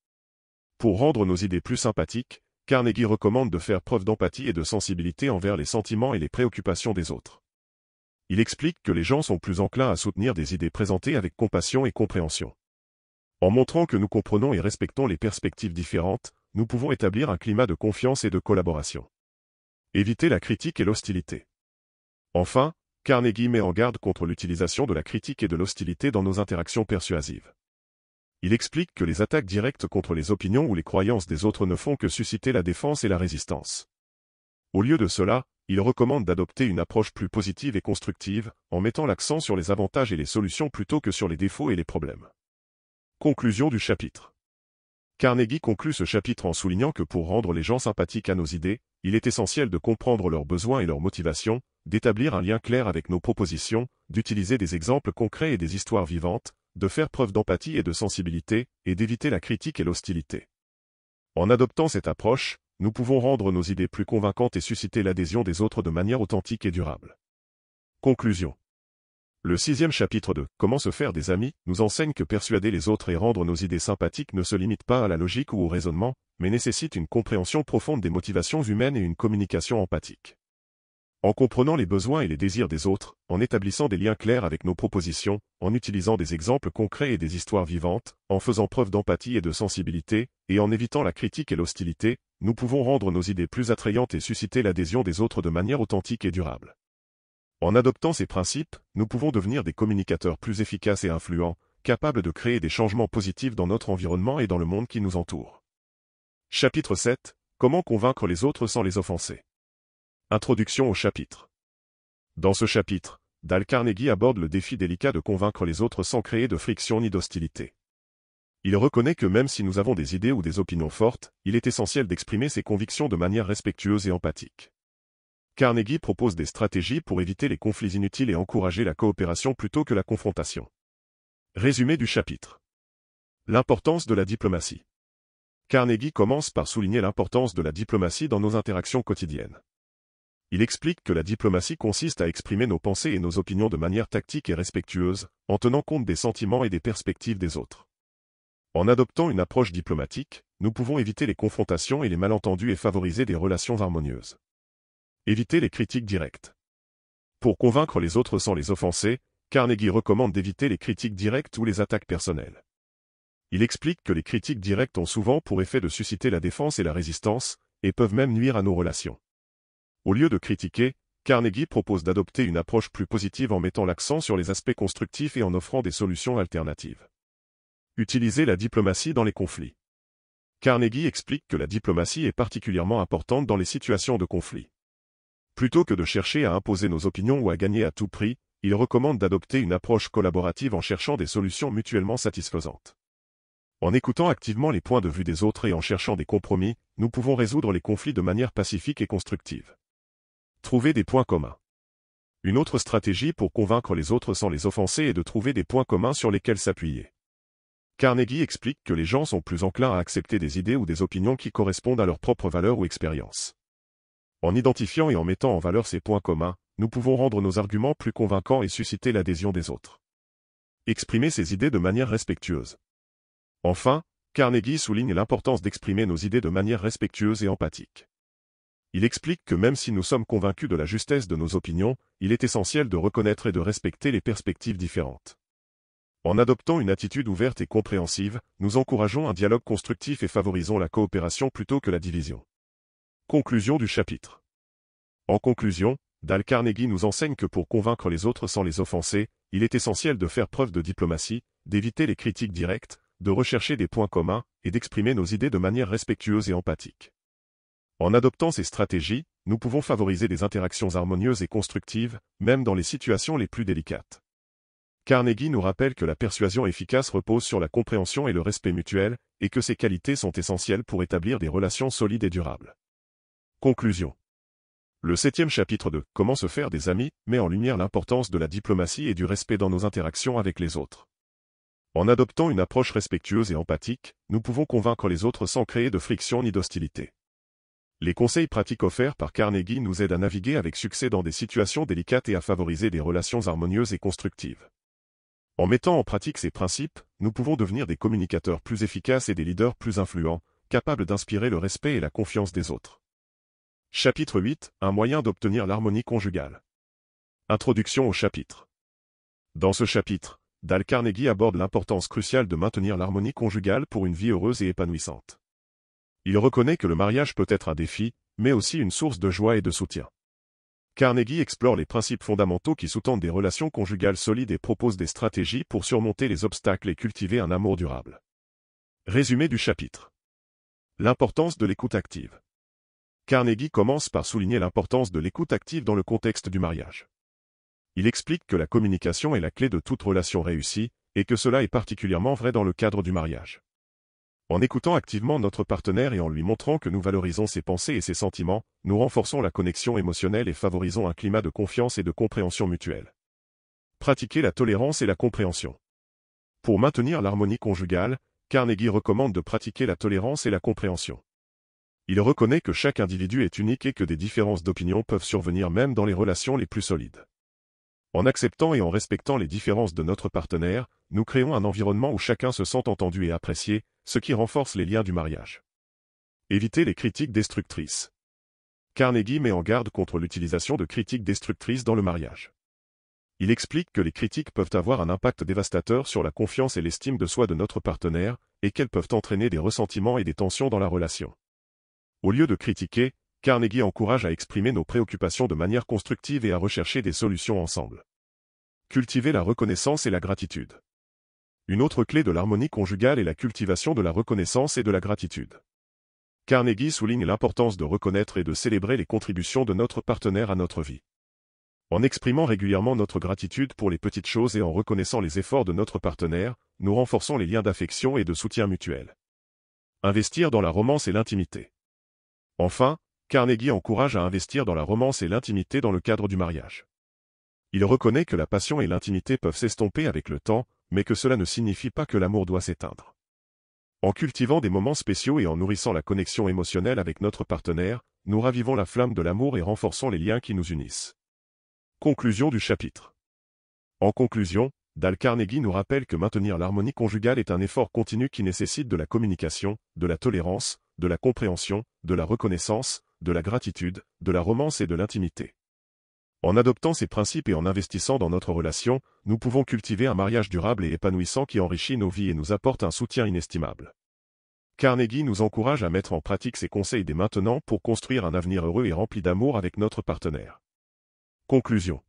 Pour rendre nos idées plus sympathiques, Carnegie recommande de faire preuve d'empathie et de sensibilité envers les sentiments et les préoccupations des autres. Il explique que les gens sont plus enclins à soutenir des idées présentées avec compassion et compréhension. En montrant que nous comprenons et respectons les perspectives différentes, nous pouvons établir un climat de confiance et de collaboration. Éviter la critique et l'hostilité. Enfin, Carnegie met en garde contre l'utilisation de la critique et de l'hostilité dans nos interactions persuasives. Il explique que les attaques directes contre les opinions ou les croyances des autres ne font que susciter la défense et la résistance. Au lieu de cela, il recommande d'adopter une approche plus positive et constructive, en mettant l'accent sur les avantages et les solutions plutôt que sur les défauts et les problèmes. Conclusion du chapitre Carnegie conclut ce chapitre en soulignant que pour rendre les gens sympathiques à nos idées, il est essentiel de comprendre leurs besoins et leurs motivations, d'établir un lien clair avec nos propositions, d'utiliser des exemples concrets et des histoires vivantes, de faire preuve d'empathie et de sensibilité, et d'éviter la critique et l'hostilité. En adoptant cette approche, nous pouvons rendre nos idées plus convaincantes et susciter l'adhésion des autres de manière authentique et durable. Conclusion Le sixième chapitre de Comment se faire des amis nous enseigne que persuader les autres et rendre nos idées sympathiques ne se limite pas à la logique ou au raisonnement, mais nécessite une compréhension profonde des motivations humaines et une communication empathique. En comprenant les besoins et les désirs des autres, en établissant des liens clairs avec nos propositions, en utilisant des exemples concrets et des histoires vivantes, en faisant preuve d'empathie et de sensibilité, et en évitant la critique et l'hostilité, nous pouvons rendre nos idées plus attrayantes et susciter l'adhésion des autres de manière authentique et durable. En adoptant ces principes, nous pouvons devenir des communicateurs plus efficaces et influents, capables de créer des changements positifs dans notre environnement et dans le monde qui nous entoure. Chapitre 7 Comment convaincre les autres sans les offenser Introduction au chapitre Dans ce chapitre, Dal Carnegie aborde le défi délicat de convaincre les autres sans créer de friction ni d'hostilité. Il reconnaît que même si nous avons des idées ou des opinions fortes, il est essentiel d'exprimer ses convictions de manière respectueuse et empathique. Carnegie propose des stratégies pour éviter les conflits inutiles et encourager la coopération plutôt que la confrontation. Résumé du chapitre. L'importance de la diplomatie. Carnegie commence par souligner l'importance de la diplomatie dans nos interactions quotidiennes. Il explique que la diplomatie consiste à exprimer nos pensées et nos opinions de manière tactique et respectueuse, en tenant compte des sentiments et des perspectives des autres. En adoptant une approche diplomatique, nous pouvons éviter les confrontations et les malentendus et favoriser des relations harmonieuses. Éviter les critiques directes. Pour convaincre les autres sans les offenser, Carnegie recommande d'éviter les critiques directes ou les attaques personnelles. Il explique que les critiques directes ont souvent pour effet de susciter la défense et la résistance, et peuvent même nuire à nos relations. Au lieu de critiquer, Carnegie propose d'adopter une approche plus positive en mettant l'accent sur les aspects constructifs et en offrant des solutions alternatives. Utiliser la diplomatie dans les conflits. Carnegie explique que la diplomatie est particulièrement importante dans les situations de conflit. Plutôt que de chercher à imposer nos opinions ou à gagner à tout prix, il recommande d'adopter une approche collaborative en cherchant des solutions mutuellement satisfaisantes. En écoutant activement les points de vue des autres et en cherchant des compromis, nous pouvons résoudre les conflits de manière pacifique et constructive. Trouver des points communs. Une autre stratégie pour convaincre les autres sans les offenser est de trouver des points communs sur lesquels s'appuyer. Carnegie explique que les gens sont plus enclins à accepter des idées ou des opinions qui correspondent à leurs propres valeurs ou expériences. En identifiant et en mettant en valeur ces points communs, nous pouvons rendre nos arguments plus convaincants et susciter l'adhésion des autres. Exprimer ces idées de manière respectueuse. Enfin, Carnegie souligne l'importance d'exprimer nos idées de manière respectueuse et empathique. Il explique que même si nous sommes convaincus de la justesse de nos opinions, il est essentiel de reconnaître et de respecter les perspectives différentes. En adoptant une attitude ouverte et compréhensive, nous encourageons un dialogue constructif et favorisons la coopération plutôt que la division. Conclusion du chapitre. En conclusion, Dal Carnegie nous enseigne que pour convaincre les autres sans les offenser, il est essentiel de faire preuve de diplomatie, d'éviter les critiques directes, de rechercher des points communs et d'exprimer nos idées de manière respectueuse et empathique. En adoptant ces stratégies, nous pouvons favoriser des interactions harmonieuses et constructives, même dans les situations les plus délicates. Carnegie nous rappelle que la persuasion efficace repose sur la compréhension et le respect mutuel, et que ces qualités sont essentielles pour établir des relations solides et durables. Conclusion. Le septième chapitre de Comment se faire des amis met en lumière l'importance de la diplomatie et du respect dans nos interactions avec les autres. En adoptant une approche respectueuse et empathique, nous pouvons convaincre les autres sans créer de friction ni d'hostilité. Les conseils pratiques offerts par Carnegie nous aident à naviguer avec succès dans des situations délicates et à favoriser des relations harmonieuses et constructives. En mettant en pratique ces principes, nous pouvons devenir des communicateurs plus efficaces et des leaders plus influents, capables d'inspirer le respect et la confiance des autres. Chapitre 8 Un moyen d'obtenir l'harmonie conjugale. Introduction au chapitre. Dans ce chapitre, Dal Carnegie aborde l'importance cruciale de maintenir l'harmonie conjugale pour une vie heureuse et épanouissante. Il reconnaît que le mariage peut être un défi, mais aussi une source de joie et de soutien. Carnegie explore les principes fondamentaux qui sous-tendent des relations conjugales solides et propose des stratégies pour surmonter les obstacles et cultiver un amour durable. Résumé du chapitre. L'importance de l'écoute active. Carnegie commence par souligner l'importance de l'écoute active dans le contexte du mariage. Il explique que la communication est la clé de toute relation réussie, et que cela est particulièrement vrai dans le cadre du mariage. En écoutant activement notre partenaire et en lui montrant que nous valorisons ses pensées et ses sentiments, nous renforçons la connexion émotionnelle et favorisons un climat de confiance et de compréhension mutuelle. Pratiquer la tolérance et la compréhension. Pour maintenir l'harmonie conjugale, Carnegie recommande de pratiquer la tolérance et la compréhension. Il reconnaît que chaque individu est unique et que des différences d'opinion peuvent survenir même dans les relations les plus solides. En acceptant et en respectant les différences de notre partenaire, nous créons un environnement où chacun se sent entendu et apprécié, ce qui renforce les liens du mariage. Évitez les critiques destructrices. Carnegie met en garde contre l'utilisation de critiques destructrices dans le mariage. Il explique que les critiques peuvent avoir un impact dévastateur sur la confiance et l'estime de soi de notre partenaire, et qu'elles peuvent entraîner des ressentiments et des tensions dans la relation. Au lieu de critiquer, Carnegie encourage à exprimer nos préoccupations de manière constructive et à rechercher des solutions ensemble. Cultiver la reconnaissance et la gratitude. Une autre clé de l'harmonie conjugale est la cultivation de la reconnaissance et de la gratitude. Carnegie souligne l'importance de reconnaître et de célébrer les contributions de notre partenaire à notre vie. En exprimant régulièrement notre gratitude pour les petites choses et en reconnaissant les efforts de notre partenaire, nous renforçons les liens d'affection et de soutien mutuel. Investir dans la romance et l'intimité. Enfin, Carnegie encourage à investir dans la romance et l'intimité dans le cadre du mariage. Il reconnaît que la passion et l'intimité peuvent s'estomper avec le temps, mais que cela ne signifie pas que l'amour doit s'éteindre. En cultivant des moments spéciaux et en nourrissant la connexion émotionnelle avec notre partenaire, nous ravivons la flamme de l'amour et renforçons les liens qui nous unissent. Conclusion du chapitre. En conclusion, Dal Carnegie nous rappelle que maintenir l'harmonie conjugale est un effort continu qui nécessite de la communication, de la tolérance, de la compréhension, de la reconnaissance, de la gratitude, de la romance et de l'intimité. En adoptant ces principes et en investissant dans notre relation, nous pouvons cultiver un mariage durable et épanouissant qui enrichit nos vies et nous apporte un soutien inestimable. Carnegie nous encourage à mettre en pratique ces conseils dès maintenant pour construire un avenir heureux et rempli d'amour avec notre partenaire. Conclusion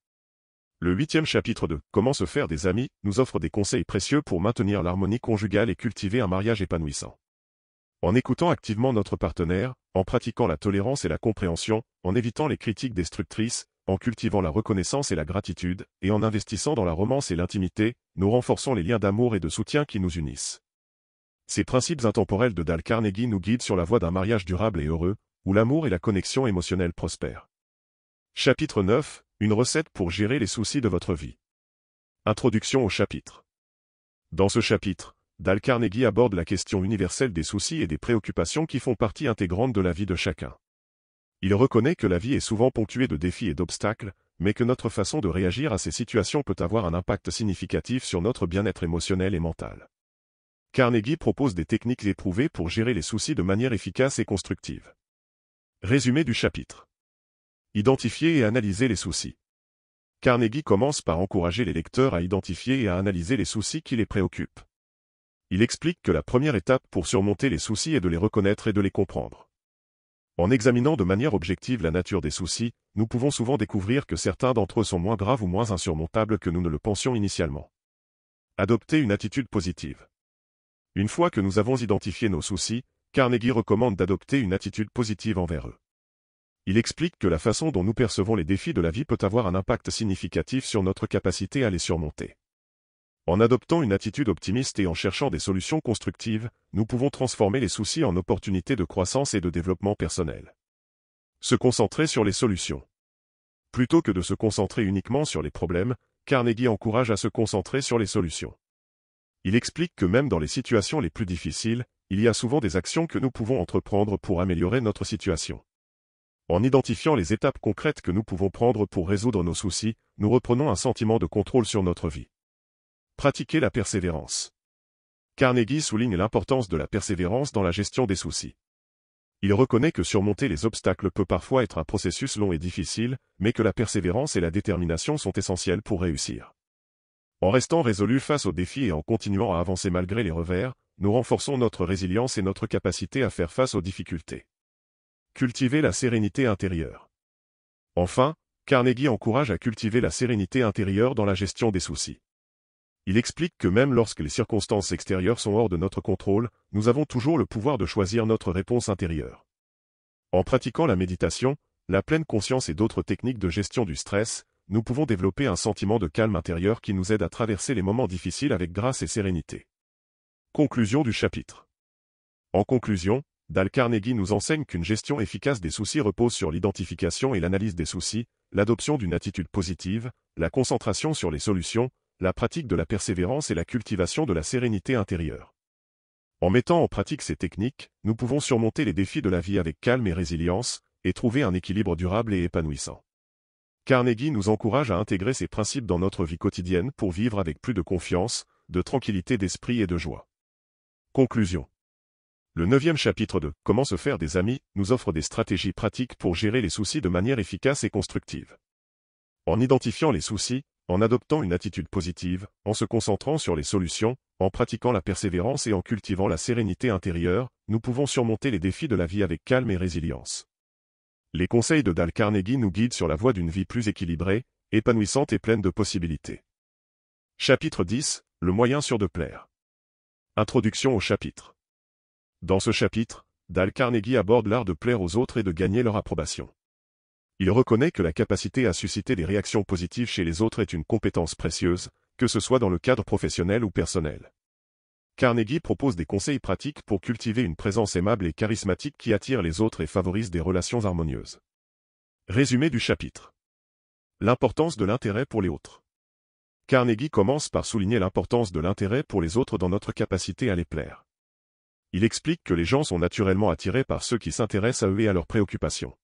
Le huitième chapitre de Comment se faire des amis nous offre des conseils précieux pour maintenir l'harmonie conjugale et cultiver un mariage épanouissant. En écoutant activement notre partenaire, en pratiquant la tolérance et la compréhension, en évitant les critiques destructrices, en cultivant la reconnaissance et la gratitude, et en investissant dans la romance et l'intimité, nous renforçons les liens d'amour et de soutien qui nous unissent. Ces principes intemporels de Dale Carnegie nous guident sur la voie d'un mariage durable et heureux, où l'amour et la connexion émotionnelle prospèrent. Chapitre 9. Une recette pour gérer les soucis de votre vie. Introduction au chapitre. Dans ce chapitre, Dal Carnegie aborde la question universelle des soucis et des préoccupations qui font partie intégrante de la vie de chacun. Il reconnaît que la vie est souvent ponctuée de défis et d'obstacles, mais que notre façon de réagir à ces situations peut avoir un impact significatif sur notre bien-être émotionnel et mental. Carnegie propose des techniques éprouvées pour gérer les soucis de manière efficace et constructive. Résumé du chapitre. Identifier et analyser les soucis. Carnegie commence par encourager les lecteurs à identifier et à analyser les soucis qui les préoccupent. Il explique que la première étape pour surmonter les soucis est de les reconnaître et de les comprendre. En examinant de manière objective la nature des soucis, nous pouvons souvent découvrir que certains d'entre eux sont moins graves ou moins insurmontables que nous ne le pensions initialement. Adopter une attitude positive. Une fois que nous avons identifié nos soucis, Carnegie recommande d'adopter une attitude positive envers eux. Il explique que la façon dont nous percevons les défis de la vie peut avoir un impact significatif sur notre capacité à les surmonter. En adoptant une attitude optimiste et en cherchant des solutions constructives, nous pouvons transformer les soucis en opportunités de croissance et de développement personnel. Se concentrer sur les solutions. Plutôt que de se concentrer uniquement sur les problèmes, Carnegie encourage à se concentrer sur les solutions. Il explique que même dans les situations les plus difficiles, il y a souvent des actions que nous pouvons entreprendre pour améliorer notre situation. En identifiant les étapes concrètes que nous pouvons prendre pour résoudre nos soucis, nous reprenons un sentiment de contrôle sur notre vie. Pratiquer la persévérance. Carnegie souligne l'importance de la persévérance dans la gestion des soucis. Il reconnaît que surmonter les obstacles peut parfois être un processus long et difficile, mais que la persévérance et la détermination sont essentielles pour réussir. En restant résolu face aux défis et en continuant à avancer malgré les revers, nous renforçons notre résilience et notre capacité à faire face aux difficultés. Cultiver la sérénité intérieure. Enfin, Carnegie encourage à cultiver la sérénité intérieure dans la gestion des soucis. Il explique que même lorsque les circonstances extérieures sont hors de notre contrôle, nous avons toujours le pouvoir de choisir notre réponse intérieure. En pratiquant la méditation, la pleine conscience et d'autres techniques de gestion du stress, nous pouvons développer un sentiment de calme intérieur qui nous aide à traverser les moments difficiles avec grâce et sérénité. Conclusion du chapitre En conclusion, Dal Carnegie nous enseigne qu'une gestion efficace des soucis repose sur l'identification et l'analyse des soucis, l'adoption d'une attitude positive, la concentration sur les solutions, la pratique de la persévérance et la cultivation de la sérénité intérieure. En mettant en pratique ces techniques, nous pouvons surmonter les défis de la vie avec calme et résilience, et trouver un équilibre durable et épanouissant. Carnegie nous encourage à intégrer ces principes dans notre vie quotidienne pour vivre avec plus de confiance, de tranquillité d'esprit et de joie. Conclusion Le neuvième chapitre de « Comment se faire des amis » nous offre des stratégies pratiques pour gérer les soucis de manière efficace et constructive. En identifiant les soucis, en adoptant une attitude positive, en se concentrant sur les solutions, en pratiquant la persévérance et en cultivant la sérénité intérieure, nous pouvons surmonter les défis de la vie avec calme et résilience. Les conseils de Dale Carnegie nous guident sur la voie d'une vie plus équilibrée, épanouissante et pleine de possibilités. Chapitre 10 Le moyen sûr de plaire. Introduction au chapitre. Dans ce chapitre, Dale Carnegie aborde l'art de plaire aux autres et de gagner leur approbation. Il reconnaît que la capacité à susciter des réactions positives chez les autres est une compétence précieuse, que ce soit dans le cadre professionnel ou personnel. Carnegie propose des conseils pratiques pour cultiver une présence aimable et charismatique qui attire les autres et favorise des relations harmonieuses. Résumé du chapitre. L'importance de l'intérêt pour les autres. Carnegie commence par souligner l'importance de l'intérêt pour les autres dans notre capacité à les plaire. Il explique que les gens sont naturellement attirés par ceux qui s'intéressent à eux et à leurs préoccupations.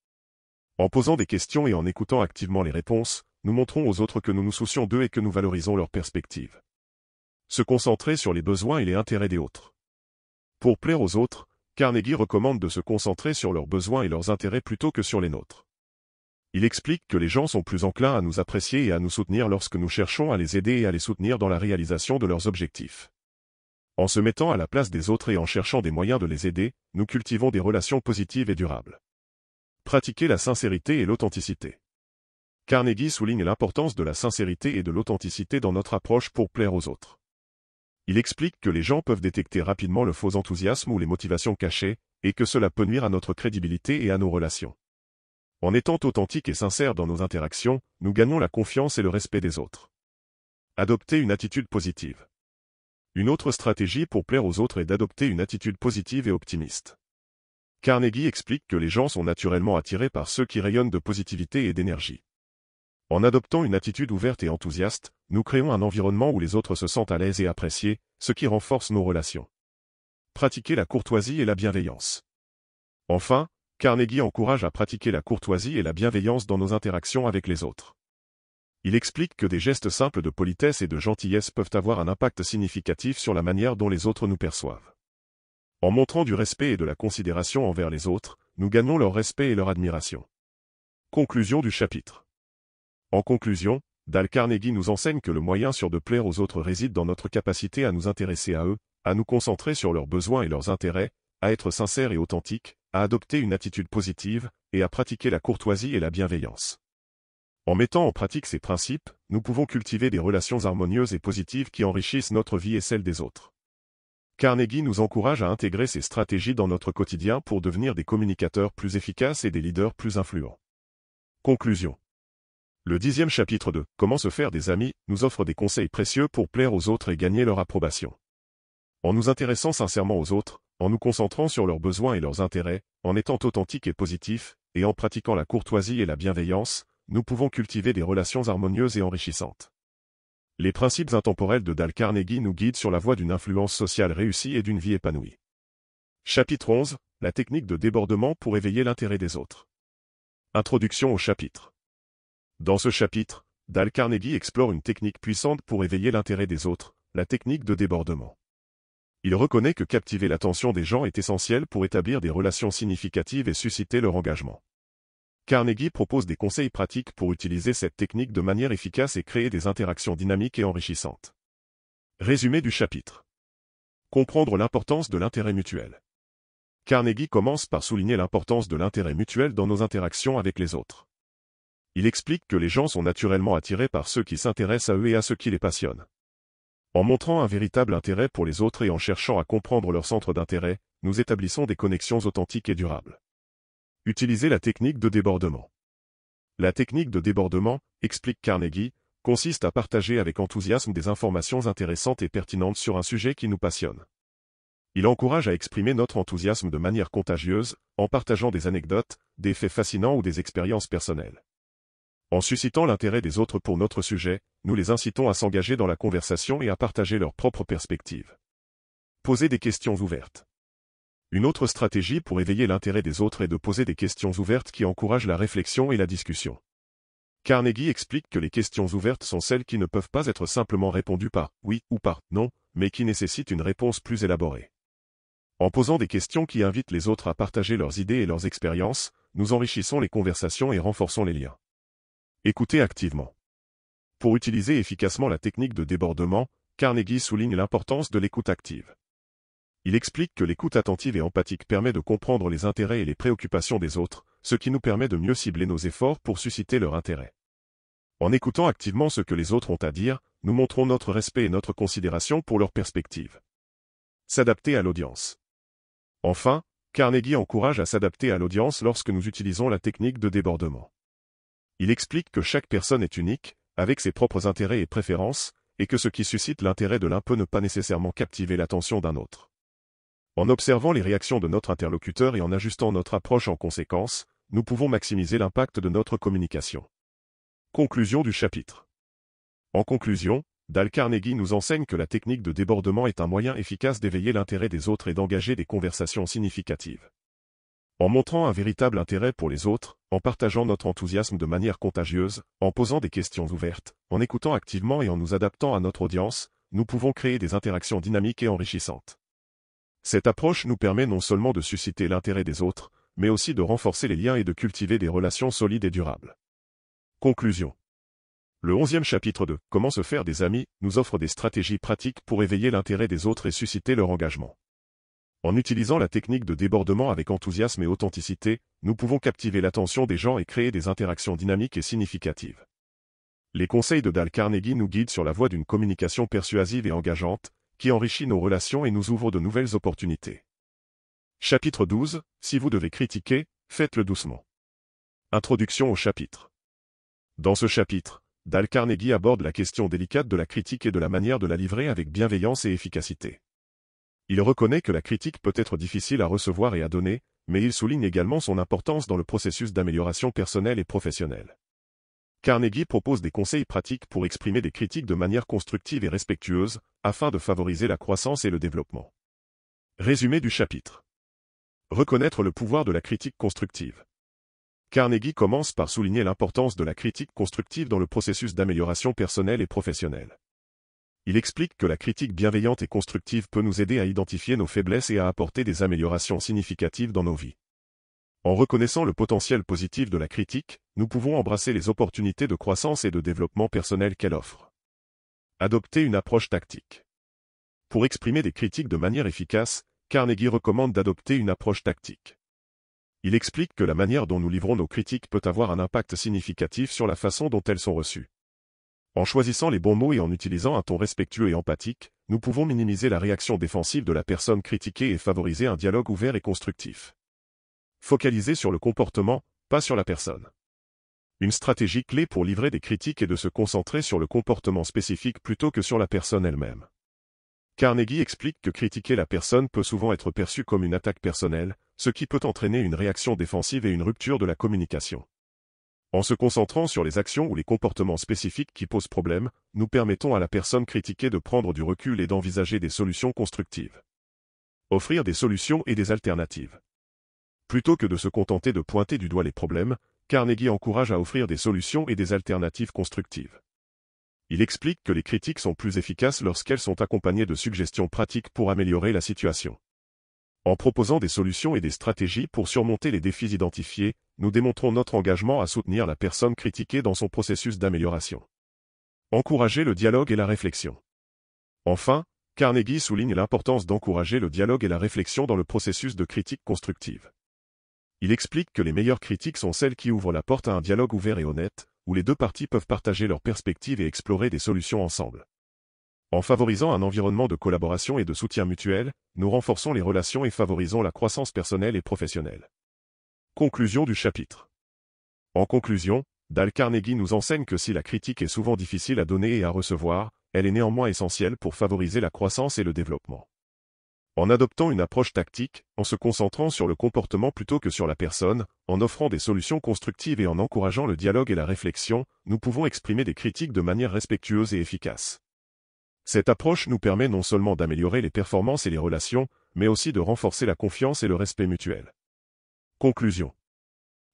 En posant des questions et en écoutant activement les réponses, nous montrons aux autres que nous nous soucions d'eux et que nous valorisons leurs perspectives. Se concentrer sur les besoins et les intérêts des autres. Pour plaire aux autres, Carnegie recommande de se concentrer sur leurs besoins et leurs intérêts plutôt que sur les nôtres. Il explique que les gens sont plus enclins à nous apprécier et à nous soutenir lorsque nous cherchons à les aider et à les soutenir dans la réalisation de leurs objectifs. En se mettant à la place des autres et en cherchant des moyens de les aider, nous cultivons des relations positives et durables. Pratiquer la sincérité et l'authenticité. Carnegie souligne l'importance de la sincérité et de l'authenticité dans notre approche pour plaire aux autres. Il explique que les gens peuvent détecter rapidement le faux enthousiasme ou les motivations cachées, et que cela peut nuire à notre crédibilité et à nos relations. En étant authentiques et sincères dans nos interactions, nous gagnons la confiance et le respect des autres. Adopter une attitude positive. Une autre stratégie pour plaire aux autres est d'adopter une attitude positive et optimiste. Carnegie explique que les gens sont naturellement attirés par ceux qui rayonnent de positivité et d'énergie. En adoptant une attitude ouverte et enthousiaste, nous créons un environnement où les autres se sentent à l'aise et appréciés, ce qui renforce nos relations. Pratiquer la courtoisie et la bienveillance. Enfin, Carnegie encourage à pratiquer la courtoisie et la bienveillance dans nos interactions avec les autres. Il explique que des gestes simples de politesse et de gentillesse peuvent avoir un impact significatif sur la manière dont les autres nous perçoivent. En montrant du respect et de la considération envers les autres, nous gagnons leur respect et leur admiration. Conclusion du chapitre. En conclusion, Dale Carnegie nous enseigne que le moyen sûr de plaire aux autres réside dans notre capacité à nous intéresser à eux, à nous concentrer sur leurs besoins et leurs intérêts, à être sincères et authentiques, à adopter une attitude positive, et à pratiquer la courtoisie et la bienveillance. En mettant en pratique ces principes, nous pouvons cultiver des relations harmonieuses et positives qui enrichissent notre vie et celle des autres. Carnegie nous encourage à intégrer ces stratégies dans notre quotidien pour devenir des communicateurs plus efficaces et des leaders plus influents. Conclusion. Le dixième chapitre de Comment se faire des amis nous offre des conseils précieux pour plaire aux autres et gagner leur approbation. En nous intéressant sincèrement aux autres, en nous concentrant sur leurs besoins et leurs intérêts, en étant authentiques et positifs, et en pratiquant la courtoisie et la bienveillance, nous pouvons cultiver des relations harmonieuses et enrichissantes. Les principes intemporels de Dale Carnegie nous guident sur la voie d'une influence sociale réussie et d'une vie épanouie. Chapitre 11. La technique de débordement pour éveiller l'intérêt des autres. Introduction au chapitre. Dans ce chapitre, Dale Carnegie explore une technique puissante pour éveiller l'intérêt des autres, la technique de débordement. Il reconnaît que captiver l'attention des gens est essentiel pour établir des relations significatives et susciter leur engagement. Carnegie propose des conseils pratiques pour utiliser cette technique de manière efficace et créer des interactions dynamiques et enrichissantes. Résumé du chapitre. Comprendre l'importance de l'intérêt mutuel. Carnegie commence par souligner l'importance de l'intérêt mutuel dans nos interactions avec les autres. Il explique que les gens sont naturellement attirés par ceux qui s'intéressent à eux et à ceux qui les passionnent. En montrant un véritable intérêt pour les autres et en cherchant à comprendre leur centre d'intérêt, nous établissons des connexions authentiques et durables. Utiliser la technique de débordement. La technique de débordement, explique Carnegie, consiste à partager avec enthousiasme des informations intéressantes et pertinentes sur un sujet qui nous passionne. Il encourage à exprimer notre enthousiasme de manière contagieuse, en partageant des anecdotes, des faits fascinants ou des expériences personnelles. En suscitant l'intérêt des autres pour notre sujet, nous les incitons à s'engager dans la conversation et à partager leurs propres perspectives. Poser des questions ouvertes. Une autre stratégie pour éveiller l'intérêt des autres est de poser des questions ouvertes qui encouragent la réflexion et la discussion. Carnegie explique que les questions ouvertes sont celles qui ne peuvent pas être simplement répondues par oui ou par non, mais qui nécessitent une réponse plus élaborée. En posant des questions qui invitent les autres à partager leurs idées et leurs expériences, nous enrichissons les conversations et renforçons les liens. Écoutez activement. Pour utiliser efficacement la technique de débordement, Carnegie souligne l'importance de l'écoute active. Il explique que l'écoute attentive et empathique permet de comprendre les intérêts et les préoccupations des autres, ce qui nous permet de mieux cibler nos efforts pour susciter leur intérêt. En écoutant activement ce que les autres ont à dire, nous montrons notre respect et notre considération pour leurs perspective. S'adapter à l'audience. Enfin, Carnegie encourage à s'adapter à l'audience lorsque nous utilisons la technique de débordement. Il explique que chaque personne est unique, avec ses propres intérêts et préférences, et que ce qui suscite l'intérêt de l'un peut ne pas nécessairement captiver l'attention d'un autre. En observant les réactions de notre interlocuteur et en ajustant notre approche en conséquence, nous pouvons maximiser l'impact de notre communication. Conclusion du chapitre. En conclusion, Dale Carnegie nous enseigne que la technique de débordement est un moyen efficace d'éveiller l'intérêt des autres et d'engager des conversations significatives. En montrant un véritable intérêt pour les autres, en partageant notre enthousiasme de manière contagieuse, en posant des questions ouvertes, en écoutant activement et en nous adaptant à notre audience, nous pouvons créer des interactions dynamiques et enrichissantes. Cette approche nous permet non seulement de susciter l'intérêt des autres, mais aussi de renforcer les liens et de cultiver des relations solides et durables. Conclusion. Le onzième chapitre de « Comment se faire des amis » nous offre des stratégies pratiques pour éveiller l'intérêt des autres et susciter leur engagement. En utilisant la technique de débordement avec enthousiasme et authenticité, nous pouvons captiver l'attention des gens et créer des interactions dynamiques et significatives. Les conseils de Dale Carnegie nous guident sur la voie d'une communication persuasive et engageante, qui enrichit nos relations et nous ouvre de nouvelles opportunités. Chapitre 12 Si vous devez critiquer, faites-le doucement. Introduction au chapitre. Dans ce chapitre, Dale Carnegie aborde la question délicate de la critique et de la manière de la livrer avec bienveillance et efficacité. Il reconnaît que la critique peut être difficile à recevoir et à donner, mais il souligne également son importance dans le processus d'amélioration personnelle et professionnelle. Carnegie propose des conseils pratiques pour exprimer des critiques de manière constructive et respectueuse, afin de favoriser la croissance et le développement. Résumé du chapitre. Reconnaître le pouvoir de la critique constructive. Carnegie commence par souligner l'importance de la critique constructive dans le processus d'amélioration personnelle et professionnelle. Il explique que la critique bienveillante et constructive peut nous aider à identifier nos faiblesses et à apporter des améliorations significatives dans nos vies. En reconnaissant le potentiel positif de la critique, nous pouvons embrasser les opportunités de croissance et de développement personnel qu'elle offre. Adopter une approche tactique. Pour exprimer des critiques de manière efficace, Carnegie recommande d'adopter une approche tactique. Il explique que la manière dont nous livrons nos critiques peut avoir un impact significatif sur la façon dont elles sont reçues. En choisissant les bons mots et en utilisant un ton respectueux et empathique, nous pouvons minimiser la réaction défensive de la personne critiquée et favoriser un dialogue ouvert et constructif. Focaliser sur le comportement, pas sur la personne. Une stratégie clé pour livrer des critiques est de se concentrer sur le comportement spécifique plutôt que sur la personne elle-même. Carnegie explique que critiquer la personne peut souvent être perçue comme une attaque personnelle, ce qui peut entraîner une réaction défensive et une rupture de la communication. En se concentrant sur les actions ou les comportements spécifiques qui posent problème, nous permettons à la personne critiquée de prendre du recul et d'envisager des solutions constructives. Offrir des solutions et des alternatives. Plutôt que de se contenter de pointer du doigt les problèmes, Carnegie encourage à offrir des solutions et des alternatives constructives. Il explique que les critiques sont plus efficaces lorsqu'elles sont accompagnées de suggestions pratiques pour améliorer la situation. En proposant des solutions et des stratégies pour surmonter les défis identifiés, nous démontrons notre engagement à soutenir la personne critiquée dans son processus d'amélioration. Encourager le dialogue et la réflexion. Enfin, Carnegie souligne l'importance d'encourager le dialogue et la réflexion dans le processus de critique constructive. Il explique que les meilleures critiques sont celles qui ouvrent la porte à un dialogue ouvert et honnête, où les deux parties peuvent partager leurs perspectives et explorer des solutions ensemble. En favorisant un environnement de collaboration et de soutien mutuel, nous renforçons les relations et favorisons la croissance personnelle et professionnelle. Conclusion du chapitre. En conclusion, Dal Carnegie nous enseigne que si la critique est souvent difficile à donner et à recevoir, elle est néanmoins essentielle pour favoriser la croissance et le développement en adoptant une approche tactique, en se concentrant sur le comportement plutôt que sur la personne, en offrant des solutions constructives et en encourageant le dialogue et la réflexion, nous pouvons exprimer des critiques de manière respectueuse et efficace. Cette approche nous permet non seulement d'améliorer les performances et les relations, mais aussi de renforcer la confiance et le respect mutuel. Conclusion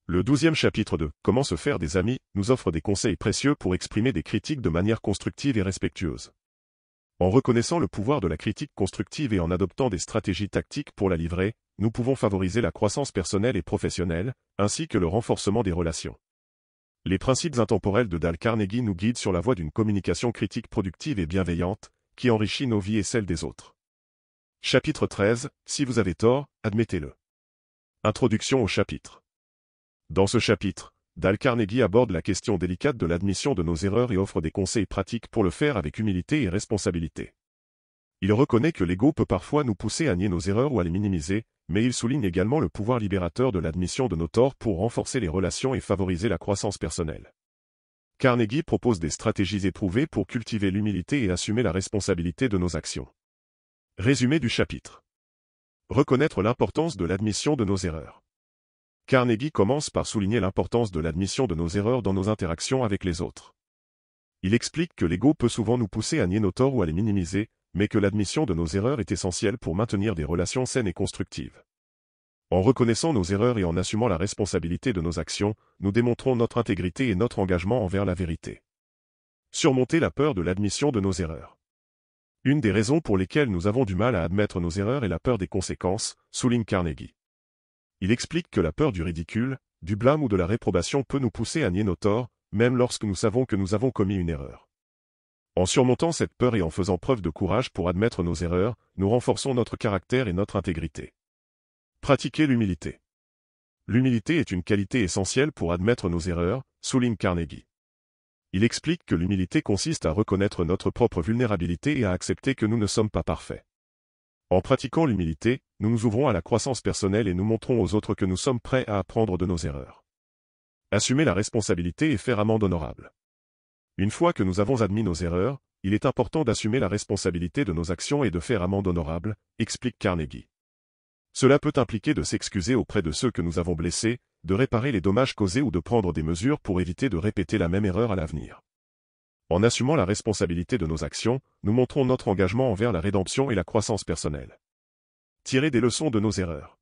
Le douzième chapitre de « Comment se faire des amis » nous offre des conseils précieux pour exprimer des critiques de manière constructive et respectueuse. En reconnaissant le pouvoir de la critique constructive et en adoptant des stratégies tactiques pour la livrer, nous pouvons favoriser la croissance personnelle et professionnelle, ainsi que le renforcement des relations. Les principes intemporels de Dale Carnegie nous guident sur la voie d'une communication critique productive et bienveillante, qui enrichit nos vies et celles des autres. Chapitre 13 Si vous avez tort, admettez-le. Introduction au chapitre. Dans ce chapitre, Dal Carnegie aborde la question délicate de l'admission de nos erreurs et offre des conseils pratiques pour le faire avec humilité et responsabilité. Il reconnaît que l'ego peut parfois nous pousser à nier nos erreurs ou à les minimiser, mais il souligne également le pouvoir libérateur de l'admission de nos torts pour renforcer les relations et favoriser la croissance personnelle. Carnegie propose des stratégies éprouvées pour cultiver l'humilité et assumer la responsabilité de nos actions. Résumé du chapitre. Reconnaître l'importance de l'admission de nos erreurs. Carnegie commence par souligner l'importance de l'admission de nos erreurs dans nos interactions avec les autres. Il explique que l'ego peut souvent nous pousser à nier nos torts ou à les minimiser, mais que l'admission de nos erreurs est essentielle pour maintenir des relations saines et constructives. En reconnaissant nos erreurs et en assumant la responsabilité de nos actions, nous démontrons notre intégrité et notre engagement envers la vérité. Surmonter la peur de l'admission de nos erreurs. Une des raisons pour lesquelles nous avons du mal à admettre nos erreurs est la peur des conséquences, souligne Carnegie. Il explique que la peur du ridicule, du blâme ou de la réprobation peut nous pousser à nier nos torts, même lorsque nous savons que nous avons commis une erreur. En surmontant cette peur et en faisant preuve de courage pour admettre nos erreurs, nous renforçons notre caractère et notre intégrité. Pratiquer l'humilité. L'humilité est une qualité essentielle pour admettre nos erreurs, souligne Carnegie. Il explique que l'humilité consiste à reconnaître notre propre vulnérabilité et à accepter que nous ne sommes pas parfaits. En pratiquant l'humilité, nous nous ouvrons à la croissance personnelle et nous montrons aux autres que nous sommes prêts à apprendre de nos erreurs. Assumer la responsabilité et faire amende honorable. Une fois que nous avons admis nos erreurs, il est important d'assumer la responsabilité de nos actions et de faire amende honorable, explique Carnegie. Cela peut impliquer de s'excuser auprès de ceux que nous avons blessés, de réparer les dommages causés ou de prendre des mesures pour éviter de répéter la même erreur à l'avenir. En assumant la responsabilité de nos actions, nous montrons notre engagement envers la rédemption et la croissance personnelle tirer des leçons de nos erreurs.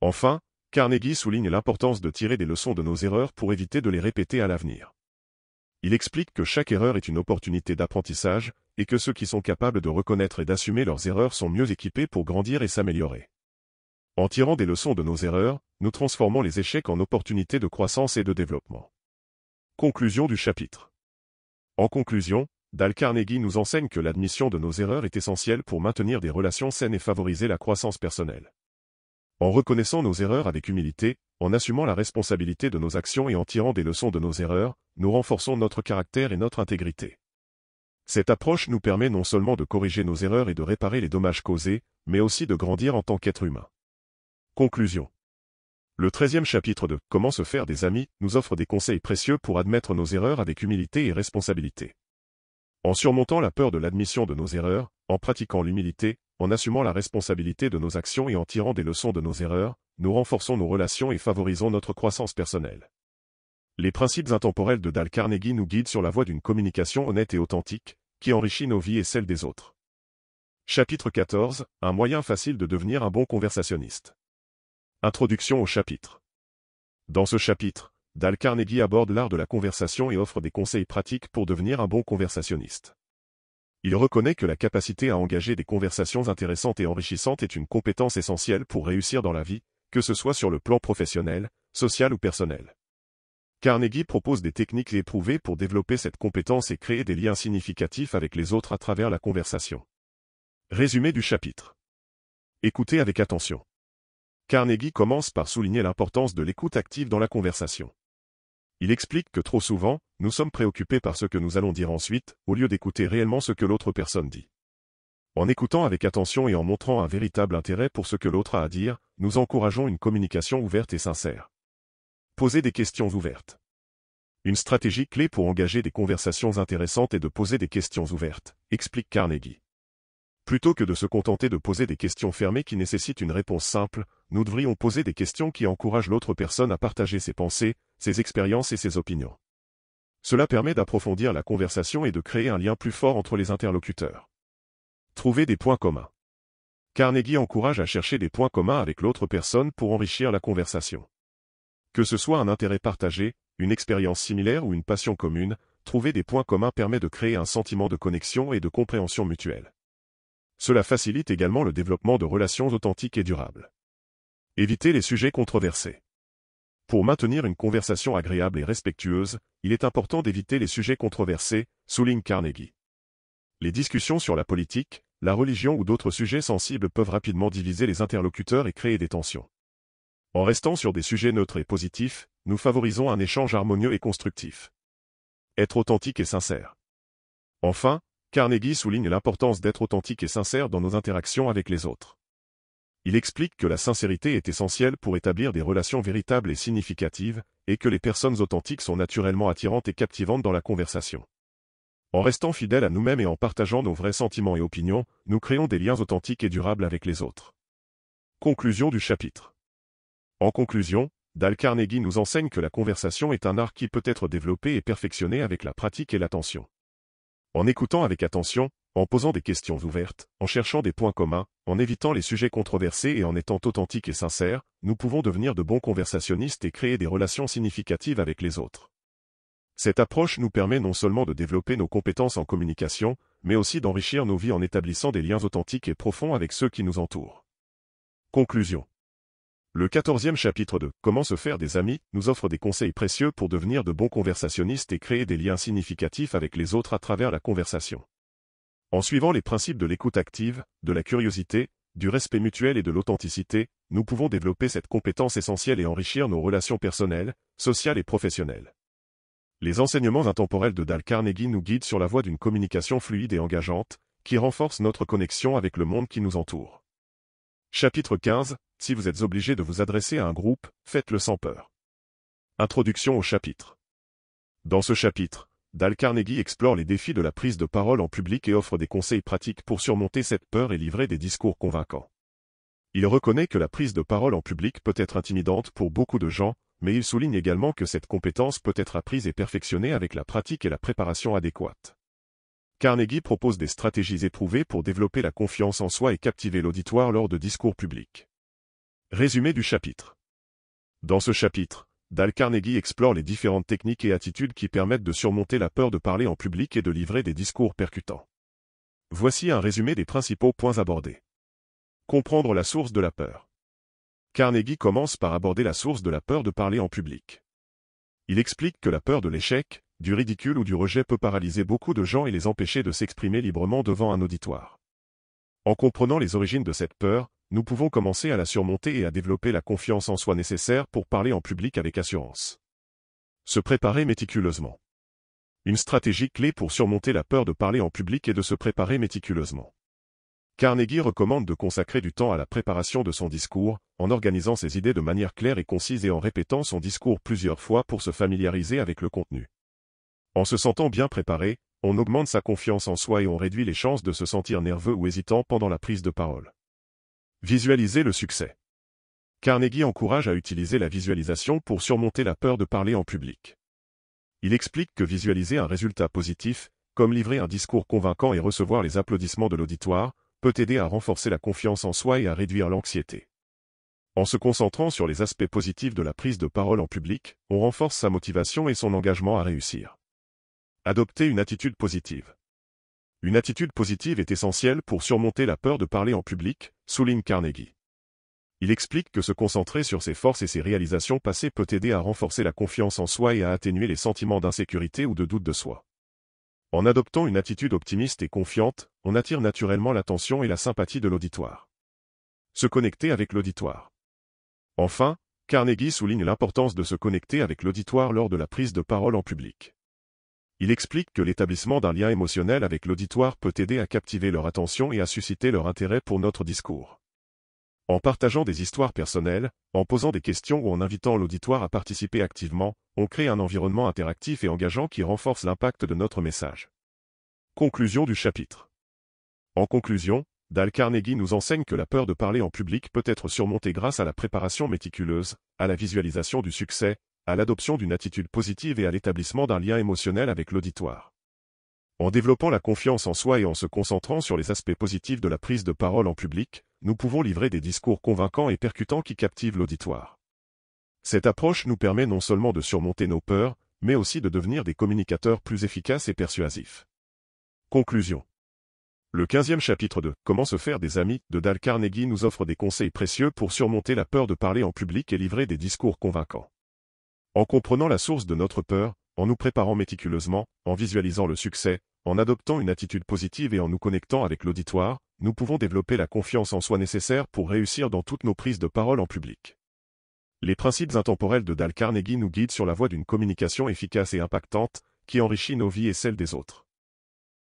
Enfin, Carnegie souligne l'importance de tirer des leçons de nos erreurs pour éviter de les répéter à l'avenir. Il explique que chaque erreur est une opportunité d'apprentissage, et que ceux qui sont capables de reconnaître et d'assumer leurs erreurs sont mieux équipés pour grandir et s'améliorer. En tirant des leçons de nos erreurs, nous transformons les échecs en opportunités de croissance et de développement. Conclusion du chapitre. En conclusion, Dal Carnegie nous enseigne que l'admission de nos erreurs est essentielle pour maintenir des relations saines et favoriser la croissance personnelle. En reconnaissant nos erreurs avec humilité, en assumant la responsabilité de nos actions et en tirant des leçons de nos erreurs, nous renforçons notre caractère et notre intégrité. Cette approche nous permet non seulement de corriger nos erreurs et de réparer les dommages causés, mais aussi de grandir en tant qu'être humain. Conclusion. Le treizième chapitre de Comment se faire des amis nous offre des conseils précieux pour admettre nos erreurs avec humilité et responsabilité. En surmontant la peur de l'admission de nos erreurs, en pratiquant l'humilité, en assumant la responsabilité de nos actions et en tirant des leçons de nos erreurs, nous renforçons nos relations et favorisons notre croissance personnelle. Les principes intemporels de Dale Carnegie nous guident sur la voie d'une communication honnête et authentique, qui enrichit nos vies et celles des autres. Chapitre 14 Un moyen facile de devenir un bon conversationniste. Introduction au chapitre. Dans ce chapitre, Dale Carnegie aborde l'art de la conversation et offre des conseils pratiques pour devenir un bon conversationniste. Il reconnaît que la capacité à engager des conversations intéressantes et enrichissantes est une compétence essentielle pour réussir dans la vie, que ce soit sur le plan professionnel, social ou personnel. Carnegie propose des techniques éprouvées pour développer cette compétence et créer des liens significatifs avec les autres à travers la conversation. Résumé du chapitre. Écoutez avec attention. Carnegie commence par souligner l'importance de l'écoute active dans la conversation. Il explique que trop souvent, nous sommes préoccupés par ce que nous allons dire ensuite, au lieu d'écouter réellement ce que l'autre personne dit. En écoutant avec attention et en montrant un véritable intérêt pour ce que l'autre a à dire, nous encourageons une communication ouverte et sincère. Poser des questions ouvertes. Une stratégie clé pour engager des conversations intéressantes est de poser des questions ouvertes, explique Carnegie. Plutôt que de se contenter de poser des questions fermées qui nécessitent une réponse simple, nous devrions poser des questions qui encouragent l'autre personne à partager ses pensées, ses expériences et ses opinions. Cela permet d'approfondir la conversation et de créer un lien plus fort entre les interlocuteurs. Trouver des points communs. Carnegie encourage à chercher des points communs avec l'autre personne pour enrichir la conversation. Que ce soit un intérêt partagé, une expérience similaire ou une passion commune, trouver des points communs permet de créer un sentiment de connexion et de compréhension mutuelle. Cela facilite également le développement de relations authentiques et durables. Éviter les sujets controversés. Pour maintenir une conversation agréable et respectueuse, il est important d'éviter les sujets controversés, souligne Carnegie. Les discussions sur la politique, la religion ou d'autres sujets sensibles peuvent rapidement diviser les interlocuteurs et créer des tensions. En restant sur des sujets neutres et positifs, nous favorisons un échange harmonieux et constructif. Être authentique et sincère. Enfin, Carnegie souligne l'importance d'être authentique et sincère dans nos interactions avec les autres. Il explique que la sincérité est essentielle pour établir des relations véritables et significatives, et que les personnes authentiques sont naturellement attirantes et captivantes dans la conversation. En restant fidèles à nous-mêmes et en partageant nos vrais sentiments et opinions, nous créons des liens authentiques et durables avec les autres. Conclusion du chapitre En conclusion, Dal Carnegie nous enseigne que la conversation est un art qui peut être développé et perfectionné avec la pratique et l'attention. En écoutant avec attention, en posant des questions ouvertes, en cherchant des points communs, en évitant les sujets controversés et en étant authentiques et sincères, nous pouvons devenir de bons conversationnistes et créer des relations significatives avec les autres. Cette approche nous permet non seulement de développer nos compétences en communication, mais aussi d'enrichir nos vies en établissant des liens authentiques et profonds avec ceux qui nous entourent. Conclusion Le quatorzième chapitre de Comment se faire des amis nous offre des conseils précieux pour devenir de bons conversationnistes et créer des liens significatifs avec les autres à travers la conversation. En suivant les principes de l'écoute active, de la curiosité, du respect mutuel et de l'authenticité, nous pouvons développer cette compétence essentielle et enrichir nos relations personnelles, sociales et professionnelles. Les enseignements intemporels de Dale Carnegie nous guident sur la voie d'une communication fluide et engageante, qui renforce notre connexion avec le monde qui nous entoure. Chapitre 15 Si vous êtes obligé de vous adresser à un groupe, faites-le sans peur. Introduction au chapitre. Dans ce chapitre, Dal Carnegie explore les défis de la prise de parole en public et offre des conseils pratiques pour surmonter cette peur et livrer des discours convaincants. Il reconnaît que la prise de parole en public peut être intimidante pour beaucoup de gens, mais il souligne également que cette compétence peut être apprise et perfectionnée avec la pratique et la préparation adéquate. Carnegie propose des stratégies éprouvées pour développer la confiance en soi et captiver l'auditoire lors de discours publics. Résumé du chapitre. Dans ce chapitre, Dal Carnegie explore les différentes techniques et attitudes qui permettent de surmonter la peur de parler en public et de livrer des discours percutants. Voici un résumé des principaux points abordés. Comprendre la source de la peur. Carnegie commence par aborder la source de la peur de parler en public. Il explique que la peur de l'échec, du ridicule ou du rejet peut paralyser beaucoup de gens et les empêcher de s'exprimer librement devant un auditoire. En comprenant les origines de cette peur, nous pouvons commencer à la surmonter et à développer la confiance en soi nécessaire pour parler en public avec assurance. Se préparer méticuleusement. Une stratégie clé pour surmonter la peur de parler en public est de se préparer méticuleusement. Carnegie recommande de consacrer du temps à la préparation de son discours, en organisant ses idées de manière claire et concise et en répétant son discours plusieurs fois pour se familiariser avec le contenu. En se sentant bien préparé, on augmente sa confiance en soi et on réduit les chances de se sentir nerveux ou hésitant pendant la prise de parole. Visualiser le succès. Carnegie encourage à utiliser la visualisation pour surmonter la peur de parler en public. Il explique que visualiser un résultat positif, comme livrer un discours convaincant et recevoir les applaudissements de l'auditoire, peut aider à renforcer la confiance en soi et à réduire l'anxiété. En se concentrant sur les aspects positifs de la prise de parole en public, on renforce sa motivation et son engagement à réussir. Adopter une attitude positive. Une attitude positive est essentielle pour surmonter la peur de parler en public, souligne Carnegie. Il explique que se concentrer sur ses forces et ses réalisations passées peut aider à renforcer la confiance en soi et à atténuer les sentiments d'insécurité ou de doute de soi. En adoptant une attitude optimiste et confiante, on attire naturellement l'attention et la sympathie de l'auditoire. Se connecter avec l'auditoire. Enfin, Carnegie souligne l'importance de se connecter avec l'auditoire lors de la prise de parole en public. Il explique que l'établissement d'un lien émotionnel avec l'auditoire peut aider à captiver leur attention et à susciter leur intérêt pour notre discours. En partageant des histoires personnelles, en posant des questions ou en invitant l'auditoire à participer activement, on crée un environnement interactif et engageant qui renforce l'impact de notre message. Conclusion du chapitre. En conclusion, Dal Carnegie nous enseigne que la peur de parler en public peut être surmontée grâce à la préparation méticuleuse, à la visualisation du succès, à l'adoption d'une attitude positive et à l'établissement d'un lien émotionnel avec l'auditoire. En développant la confiance en soi et en se concentrant sur les aspects positifs de la prise de parole en public, nous pouvons livrer des discours convaincants et percutants qui captivent l'auditoire. Cette approche nous permet non seulement de surmonter nos peurs, mais aussi de devenir des communicateurs plus efficaces et persuasifs. Conclusion Le 15e chapitre de « Comment se faire des amis » de Dal Carnegie nous offre des conseils précieux pour surmonter la peur de parler en public et livrer des discours convaincants. En comprenant la source de notre peur, en nous préparant méticuleusement, en visualisant le succès, en adoptant une attitude positive et en nous connectant avec l'auditoire, nous pouvons développer la confiance en soi nécessaire pour réussir dans toutes nos prises de parole en public. Les principes intemporels de Dale Carnegie nous guident sur la voie d'une communication efficace et impactante, qui enrichit nos vies et celles des autres.